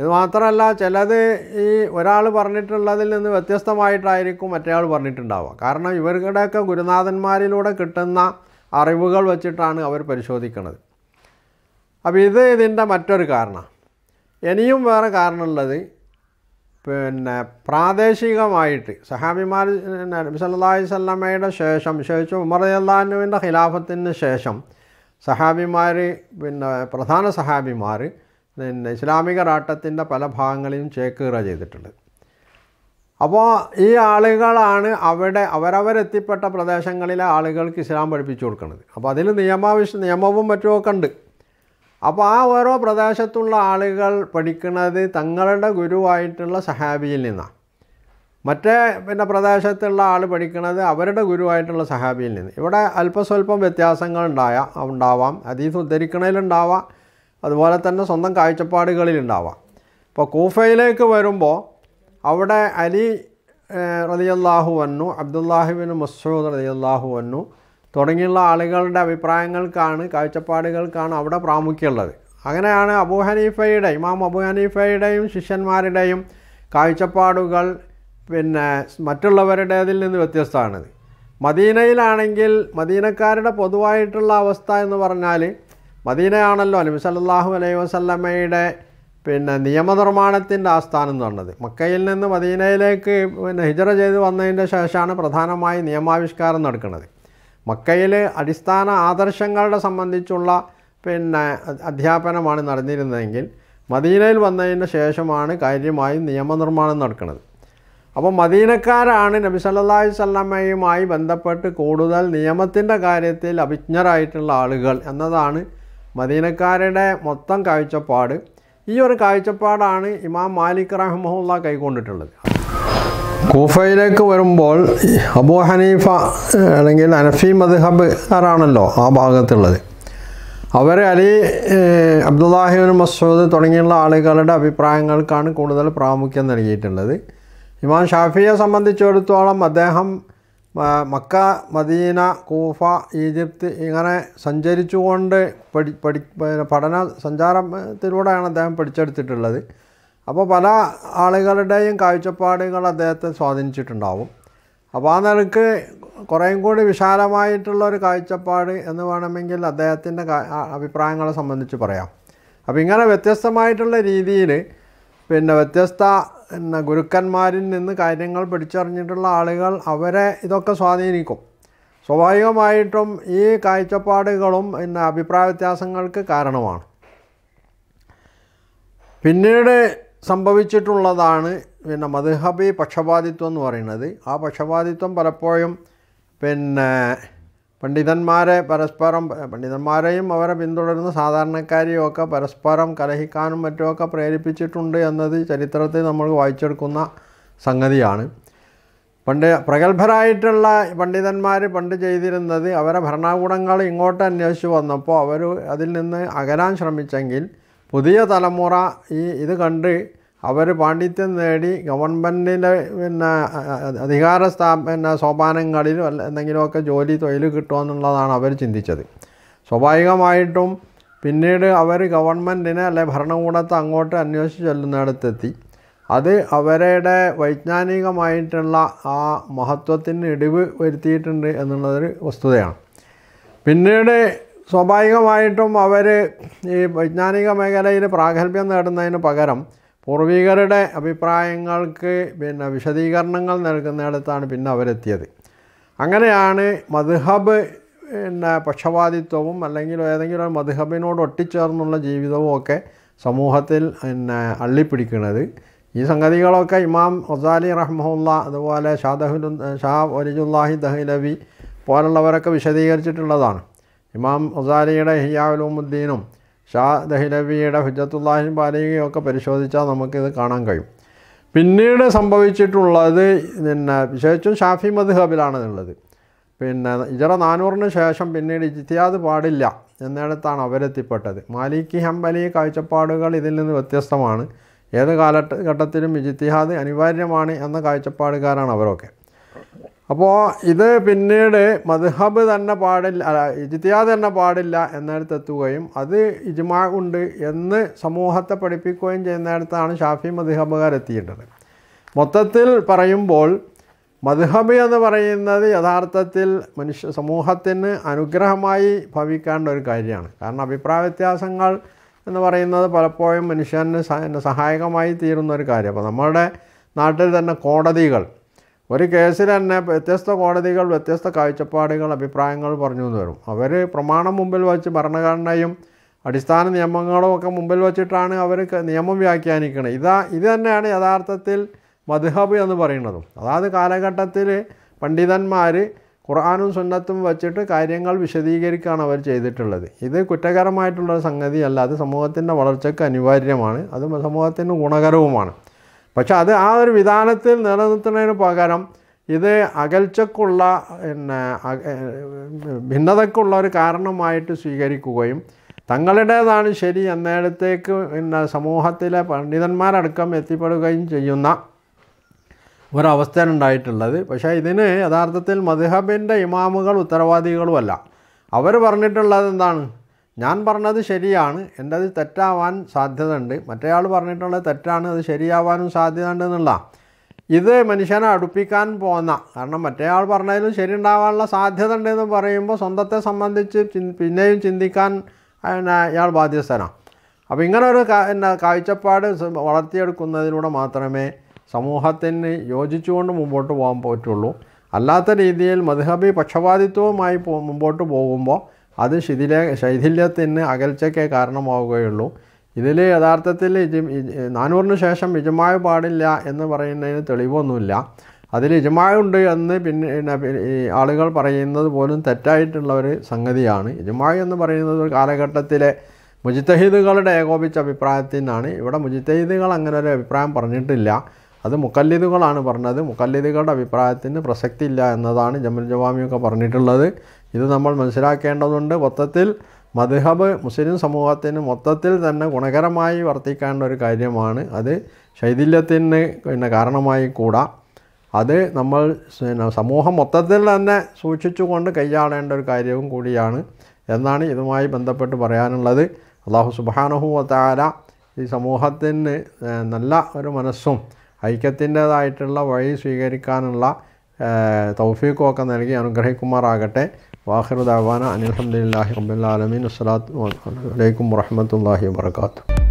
ഇത് മാത്രമല്ല ചിലത് ഈ ഒരാൾ പറഞ്ഞിട്ടുള്ളതിൽ നിന്ന് വ്യത്യസ്തമായിട്ടായിരിക്കും മറ്റേയാൾ പറഞ്ഞിട്ടുണ്ടാവുക കാരണം ഇവരുടെയൊക്കെ ഗുരുനാഥന്മാരിലൂടെ കിട്ടുന്ന അറിവുകൾ വച്ചിട്ടാണ് അവർ പരിശോധിക്കുന്നത് അപ്പോൾ ഇത് ഇതിൻ്റെ മറ്റൊരു കാരണം ഇനിയും വേറെ കാരണമുള്ളത് പിന്നെ പ്രാദേശികമായിട്ട് സഹാബിമാർ നബി സല്ലാഹി സ്വല്ലമ്മയുടെ ശേഷം ശേഷം ഉമർ അള്ളാഹുവിൻ്റെ ഖിലാഫത്തിന് ശേഷം സഹാബിമാർ പിന്നെ പ്രധാന സഹാബിമാർ പിന്നെ ഇസ്ലാമിക രാട്ടത്തിൻ്റെ പല ഭാഗങ്ങളിലും ചേക്കേറ ചെയ്തിട്ടുണ്ട് അപ്പോൾ ഈ ആളുകളാണ് അവിടെ അവരവരെത്തിപ്പെട്ട പ്രദേശങ്ങളിലെ ആളുകൾക്ക് ഇസ്ലാം പഠിപ്പിച്ചു കൊടുക്കുന്നത് അപ്പോൾ അതിൽ നിയമാവശ്യം നിയമവും മറ്റുമൊക്കെ ഉണ്ട് അപ്പോൾ ആ ഓരോ പ്രദേശത്തുള്ള ആളുകൾ പഠിക്കുന്നത് തങ്ങളുടെ ഗുരുവായിട്ടുള്ള സഹാബിയിൽ നിന്നാണ് മറ്റേ പിന്നെ പ്രദേശത്തുള്ള ആൾ പഠിക്കുന്നത് അവരുടെ ഗുരുവായിട്ടുള്ള സഹാബിയിൽ നിന്ന് ഇവിടെ അല്പസ്വല്പം വ്യത്യാസങ്ങൾ ഉണ്ടായ ഉണ്ടാവാം അതീത് ഉദ്ധരിക്കണയിലുണ്ടാവാം അതുപോലെ തന്നെ സ്വന്തം കാഴ്ചപ്പാടുകളിൽ അപ്പോൾ കൂഫയിലേക്ക് വരുമ്പോൾ അവിടെ അലി റതിയല്ലാഹു വന്നു അബ്ദുല്ലാഹിബിൻ മസൂദ് റതിയല്ലാഹു വന്നു തുടങ്ങിയുള്ള ആളുകളുടെ അഭിപ്രായങ്ങൾക്കാണ് കാഴ്ചപ്പാടുകൾക്കാണ് അവിടെ പ്രാമുഖ്യമുള്ളത് അങ്ങനെയാണ് അബൂ ഹനീഫയുടെ ഇമാം അബൂ ഹനീഫയുടെയും ശിഷ്യന്മാരുടെയും കാഴ്ചപ്പാടുകൾ പിന്നെ മറ്റുള്ളവരുടേതിൽ നിന്ന് വ്യത്യസ്തമാണിത് മദീനയിലാണെങ്കിൽ മദീനക്കാരുടെ പൊതുവായിട്ടുള്ള അവസ്ഥ എന്ന് പറഞ്ഞാൽ മദീനയാണല്ലോ നബി സല്ലാഹു അലൈഹി വസല്ലമ്മയുടെ പിന്നെ നിയമനിർമ്മാണത്തിൻ്റെ ആസ്ഥാനം എന്ന് പറഞ്ഞത് മക്കയിൽ നിന്ന് മദീനയിലേക്ക് പിന്നെ ഹിജറ ചെയ്ത് വന്നതിൻ്റെ ശേഷമാണ് പ്രധാനമായി നിയമാവിഷ്കാരം നടക്കുന്നത് മക്കയിലെ അടിസ്ഥാന ആദർശങ്ങളുടെ സംബന്ധിച്ചുള്ള പിന്നെ അധ്യാപനമാണ് നടന്നിരുന്നതെങ്കിൽ മദീനയിൽ വന്നതിന് ശേഷമാണ് കാര്യമായി നിയമനിർമ്മാണം നടക്കുന്നത് അപ്പോൾ മദീനക്കാരാണ് നബി സല്ലല്ലാഹി വല്ലമയുമായി ബന്ധപ്പെട്ട് കൂടുതൽ നിയമത്തിൻ്റെ കാര്യത്തിൽ അഭിജ്ഞരായിട്ടുള്ള ആളുകൾ എന്നതാണ് മദീനക്കാരുടെ മൊത്തം കാഴ്ചപ്പാട് ഈ ഒരു കാഴ്ചപ്പാടാണ് ഇമാം മാലിക് റഹ്മുള്ള കൈക്കൊണ്ടിട്ടുള്ളത് കൂഫയിലേക്ക് വരുമ്പോൾ അബൂ ഹനീഫ അല്ലെങ്കിൽ അനഫി മദ്ഹബാരാണല്ലോ ആ ഭാഗത്തുള്ളത് അവർ അലി അബ്ദുല്ലാഹിബിൻ മസൂദ് തുടങ്ങിയുള്ള ആളുകളുടെ അഭിപ്രായങ്ങൾക്കാണ് കൂടുതൽ പ്രാമുഖ്യം നൽകിയിട്ടുള്ളത് ഇമാം ഷാഫിയെ സംബന്ധിച്ചിടത്തോളം അദ്ദേഹം മക്ക മദീന കൂഫ ഈജിപ്ത് ഇങ്ങനെ സഞ്ചരിച്ചുകൊണ്ട് പഠി പഠി പഠന സഞ്ചാരത്തിലൂടെയാണ് അദ്ദേഹം പഠിച്ചെടുത്തിട്ടുള്ളത് അപ്പോൾ പല ആളുകളുടെയും കാഴ്ചപ്പാടുകൾ അദ്ദേഹത്തെ സ്വാധീനിച്ചിട്ടുണ്ടാവും അപ്പോൾ ആ നിലക്ക് കുറേയും കൂടി വിശാലമായിട്ടുള്ള ഒരു കാഴ്ചപ്പാട് എന്ന് വേണമെങ്കിൽ അദ്ദേഹത്തിൻ്റെ അഭിപ്രായങ്ങളെ സംബന്ധിച്ച് പറയാം അപ്പോൾ ഇങ്ങനെ വ്യത്യസ്തമായിട്ടുള്ള രീതിയിൽ പിന്നെ വ്യത്യസ്ത പിന്നെ ഗുരുക്കന്മാരിൽ നിന്ന് കാര്യങ്ങൾ പിടിച്ചറിഞ്ഞിട്ടുള്ള ആളുകൾ അവരെ ഇതൊക്കെ സ്വാധീനിക്കും സ്വാഭാവികമായിട്ടും ഈ കാഴ്ചപ്പാടുകളും പിന്നെ അഭിപ്രായ വ്യത്യാസങ്ങൾക്ക് കാരണമാണ് പിന്നീട് സംഭവിച്ചിട്ടുള്ളതാണ് പിന്നെ മദ്ഹബി പക്ഷപാതിത്വം എന്ന് പറയുന്നത് ആ പക്ഷപാതിത്വം പലപ്പോഴും പിന്നെ പണ്ഡിതന്മാരെ പരസ്പരം പണ്ഡിതന്മാരെയും അവരെ പിന്തുടരുന്ന സാധാരണക്കാരെയും ഒക്കെ പരസ്പരം കലഹിക്കാനും മറ്റുമൊക്കെ പ്രേരിപ്പിച്ചിട്ടുണ്ട് എന്നത് ചരിത്രത്തിൽ നമ്മൾ വായിച്ചെടുക്കുന്ന സംഗതിയാണ് പണ്ട് പ്രഗത്ഭരായിട്ടുള്ള പണ്ഡിതന്മാർ പണ്ട് ചെയ്തിരുന്നത് അവരെ ഭരണകൂടങ്ങൾ ഇങ്ങോട്ട് അന്വേഷിച്ച് വന്നപ്പോൾ അവർ അതിൽ നിന്ന് അകലാൻ ശ്രമിച്ചെങ്കിൽ പുതിയ തലമുറ ഈ ഇത് കണ്ട് അവർ പാണ്ഡിത്യം നേടി ഗവൺമെൻറ്റിൻ്റെ പിന്നെ അധികാര സ്ഥാ പിന്നെ സോപാനങ്ങളിലും അല്ല എന്തെങ്കിലുമൊക്കെ ജോലി തൊഴിൽ കിട്ടുമെന്നുള്ളതാണ് അവർ ചിന്തിച്ചത് സ്വാഭാവികമായിട്ടും പിന്നീട് അവർ ഗവൺമെൻറ്റിനെ അല്ലെ ഭരണകൂടത്തെ അങ്ങോട്ട് അന്വേഷിച്ച് ചെല്ലുന്നിടത്തെത്തി അത് അവരുടെ വൈജ്ഞാനികമായിട്ടുള്ള ആ മഹത്വത്തിന് ഇടിവ് വരുത്തിയിട്ടുണ്ട് എന്നുള്ളൊരു വസ്തുതയാണ് പിന്നീട് സ്വാഭാവികമായിട്ടും അവർ ഈ വൈജ്ഞാനിക മേഖലയിൽ പ്രാഗൽഭ്യം നേടുന്നതിന് പകരം പൂർവികരുടെ അഭിപ്രായങ്ങൾക്ക് പിന്നെ വിശദീകരണങ്ങൾ നൽകുന്നിടത്താണ് പിന്നെ അവരെത്തിയത് അങ്ങനെയാണ് മധുഹബ് പിന്നെ പക്ഷപാതിത്വവും അല്ലെങ്കിൽ ഏതെങ്കിലും ഒരു മധുഹബിനോട് ഒട്ടിച്ചേർന്നുള്ള ജീവിതവും ഒക്കെ സമൂഹത്തിൽ പിന്നെ അള്ളിപ്പിടിക്കുന്നത് ഈ സംഗതികളൊക്കെ ഇമാം ഒസാലി റഹ്മുല്ല അതുപോലെ ഷാ ഷാ വലിജുല്ലാഹി ദഹ്ലവി പോലുള്ളവരൊക്കെ വിശദീകരിച്ചിട്ടുള്ളതാണ് ഇമാം അസാലിയുടെ ഹിയാലുമുദ്ദീനും ഷാ ദഹിലവിയുടെ ഹുജത്തുല്ലാഹിൻ ബാലികയും ഒക്കെ പരിശോധിച്ചാൽ നമുക്കിത് കാണാൻ കഴിയും പിന്നീട് സംഭവിച്ചിട്ടുള്ളത് പിന്നെ വിശേഷിച്ചും ഷാഫി മദ്ഹബിലാണ് ഉള്ളത് പിന്നെ ഇജറ നാനൂറിന് ശേഷം പിന്നീട് ഇജ്തിയാദ് പാടില്ല എന്നിടത്താണ് അവരെത്തിപ്പെട്ടത് മാലിക്കി ഹംബലി കാഴ്ചപ്പാടുകൾ ഇതിൽ നിന്ന് വ്യത്യസ്തമാണ് ഏത് കാലഘട്ടത്തിലും ഇജ്തിഹാദ് അനിവാര്യമാണ് എന്ന കാഴ്ചപ്പാടുകാരാണ് അവരൊക്കെ അപ്പോൾ ഇത് പിന്നീട് മദ്ഹബ് തന്നെ പാടില്ല അല്ല ഇജ്തിയാ തന്നെ പാടില്ല എന്നിടത്തെത്തുകയും അത് ഇജ്മാ ഉണ്ട് എന്ന് സമൂഹത്തെ പഠിപ്പിക്കുകയും ചെയ്യുന്നിടത്താണ് ഷാഫി മദ്ഹബുകാരെത്തിയിട്ടത് മൊത്തത്തിൽ പറയുമ്പോൾ മദ്ഹബ് എന്ന് പറയുന്നത് യഥാർത്ഥത്തിൽ മനുഷ്യ സമൂഹത്തിന് അനുഗ്രഹമായി ഭവിക്കേണ്ട ഒരു കാര്യമാണ് കാരണം അഭിപ്രായ വ്യത്യാസങ്ങൾ എന്ന് പറയുന്നത് പലപ്പോഴും മനുഷ്യന് സഹായകമായി തീരുന്ന ഒരു കാര്യം അപ്പോൾ നമ്മുടെ നാട്ടിൽ തന്നെ കോടതികൾ ഒരു കേസിൽ തന്നെ വ്യത്യസ്ത കോടതികൾ വ്യത്യസ്ത കാഴ്ചപ്പാടുകൾ അഭിപ്രായങ്ങൾ പറഞ്ഞു എന്ന് വരും അവർ പ്രമാണം മുമ്പിൽ വച്ച് ഭരണഘടനയും അടിസ്ഥാന നിയമങ്ങളും ഒക്കെ മുമ്പിൽ വച്ചിട്ടാണ് അവർ നിയമം വ്യാഖ്യാനിക്കുന്നത് ഇതാ ഇത് തന്നെയാണ് യഥാർത്ഥത്തിൽ മദ്ഹബ് എന്ന് പറയുന്നതും അതായത് കാലഘട്ടത്തിൽ പണ്ഡിതന്മാർ ഖുർആാനും സുന്നത്തും വച്ചിട്ട് കാര്യങ്ങൾ വിശദീകരിക്കുകയാണ് അവർ ചെയ്തിട്ടുള്ളത് ഇത് കുറ്റകരമായിട്ടുള്ള സംഗതിയല്ല അത് സമൂഹത്തിൻ്റെ വളർച്ചയ്ക്ക് അനിവാര്യമാണ് അത് സമൂഹത്തിന് ഗുണകരവുമാണ് പക്ഷെ അത് ആ ഒരു വിധാനത്തിൽ നിലനിർത്തുന്നതിന് പകരം ഇത് അകൽച്ചക്കുള്ള പിന്നെ ഭിന്നതക്കുള്ള ഒരു കാരണമായിട്ട് സ്വീകരിക്കുകയും തങ്ങളുടേതാണ് ശരി എന്നിടത്തേക്ക് പിന്നെ സമൂഹത്തിലെ പണ്ഡിതന്മാരടക്കം എത്തിപ്പെടുകയും ചെയ്യുന്ന ഒരവസ്ഥയാണ് ഉണ്ടായിട്ടുള്ളത് പക്ഷേ ഇതിന് യഥാർത്ഥത്തിൽ മധുഹബിൻ്റെ ഇമാമുകൾ ഉത്തരവാദികളുമല്ല അവർ പറഞ്ഞിട്ടുള്ളത് എന്താണ് ഞാൻ പറഞ്ഞത് ശരിയാണ് എൻ്റെ അത് തെറ്റാവാൻ സാധ്യതയുണ്ട് മറ്റേയാൾ പറഞ്ഞിട്ടുള്ളത് തെറ്റാണ് അത് ശരിയാവാനും സാധ്യതയുണ്ട് എന്നുള്ള ഇത് മനുഷ്യനെ അടുപ്പിക്കാൻ പോകുന്ന കാരണം മറ്റേയാൾ പറഞ്ഞതിലും ശരി ഉണ്ടാവാനുള്ള സാധ്യത ഉണ്ടെന്ന് പറയുമ്പോൾ സ്വന്തത്തെ സംബന്ധിച്ച് പിന്നെയും ചിന്തിക്കാൻ അയാൾ ബാധ്യസ്ഥനാണ് അപ്പോൾ ഇങ്ങനെ ഒരു എന്നാ കാഴ്ചപ്പാട് വളർത്തിയെടുക്കുന്നതിലൂടെ മാത്രമേ സമൂഹത്തിന് യോജിച്ചുകൊണ്ട് മുമ്പോട്ട് പോകാൻ പറ്റുള്ളൂ അല്ലാത്ത രീതിയിൽ മധുഹബി പക്ഷപാതിത്വവുമായി മുമ്പോട്ട് പോകുമ്പോൾ അത് ശിഥില ശൈഥില്യത്തിന് അകൽച്ചയ്ക്കേ കാരണമാവുകയുള്ളൂ ഇതിൽ യഥാർത്ഥത്തിൽ നാനൂറിന് ശേഷം ഇജമായ് പാടില്ല എന്ന് പറയുന്നതിന് തെളിവൊന്നുമില്ല അതിൽ ഉണ്ട് എന്ന് പിന്നെ ആളുകൾ പറയുന്നത് പോലും തെറ്റായിട്ടുള്ള ഒരു സംഗതിയാണ് ഇജമായ് എന്ന് പറയുന്നത് ഒരു കാലഘട്ടത്തിലെ മുജിത്തഹീദുകളുടെ ഏകോപിച്ച നിന്നാണ് ഇവിടെ മുജിത്തഹീദുകൾ അങ്ങനെ ഒരു അഭിപ്രായം പറഞ്ഞിട്ടില്ല അത് മുക്കല്ലിദുകളാണ് പറഞ്ഞത് മുക്കല്ലിദുകളുടെ അഭിപ്രായത്തിന് പ്രസക്തിയില്ല എന്നതാണ് ജമൽ ജവാമിയൊക്കെ പറഞ്ഞിട്ടുള്ളത് ഇത് നമ്മൾ മനസ്സിലാക്കേണ്ടതുണ്ട് മൊത്തത്തിൽ മദ്ഹബ് മുസ്ലിം സമൂഹത്തിന് മൊത്തത്തിൽ തന്നെ ഗുണകരമായി വർത്തിക്കേണ്ട ഒരു കാര്യമാണ് അത് ശൈഥില്യത്തിന് പിന്നെ കാരണമായി കൂടാ അത് നമ്മൾ പിന്നെ സമൂഹം മൊത്തത്തിൽ തന്നെ സൂക്ഷിച്ചുകൊണ്ട് കൈയാളേണ്ട ഒരു കാര്യവും കൂടിയാണ് എന്നാണ് ഇതുമായി ബന്ധപ്പെട്ട് പറയാനുള്ളത് അള്ളാഹു സുബാനഹുവത്താര ഈ സമൂഹത്തിന് നല്ല ഒരു മനസ്സും ഐക്യത്തിൻ്റേതായിട്ടുള്ള വഴി സ്വീകരിക്കാനുള്ള ഒക്കെ നൽകി അനുഗ്രഹിക്കുമാറാകട്ടെ واخر دعوانا ان الحمد لله رب العالمين والصلاه والسلام عليكم ورحمه الله وبركاته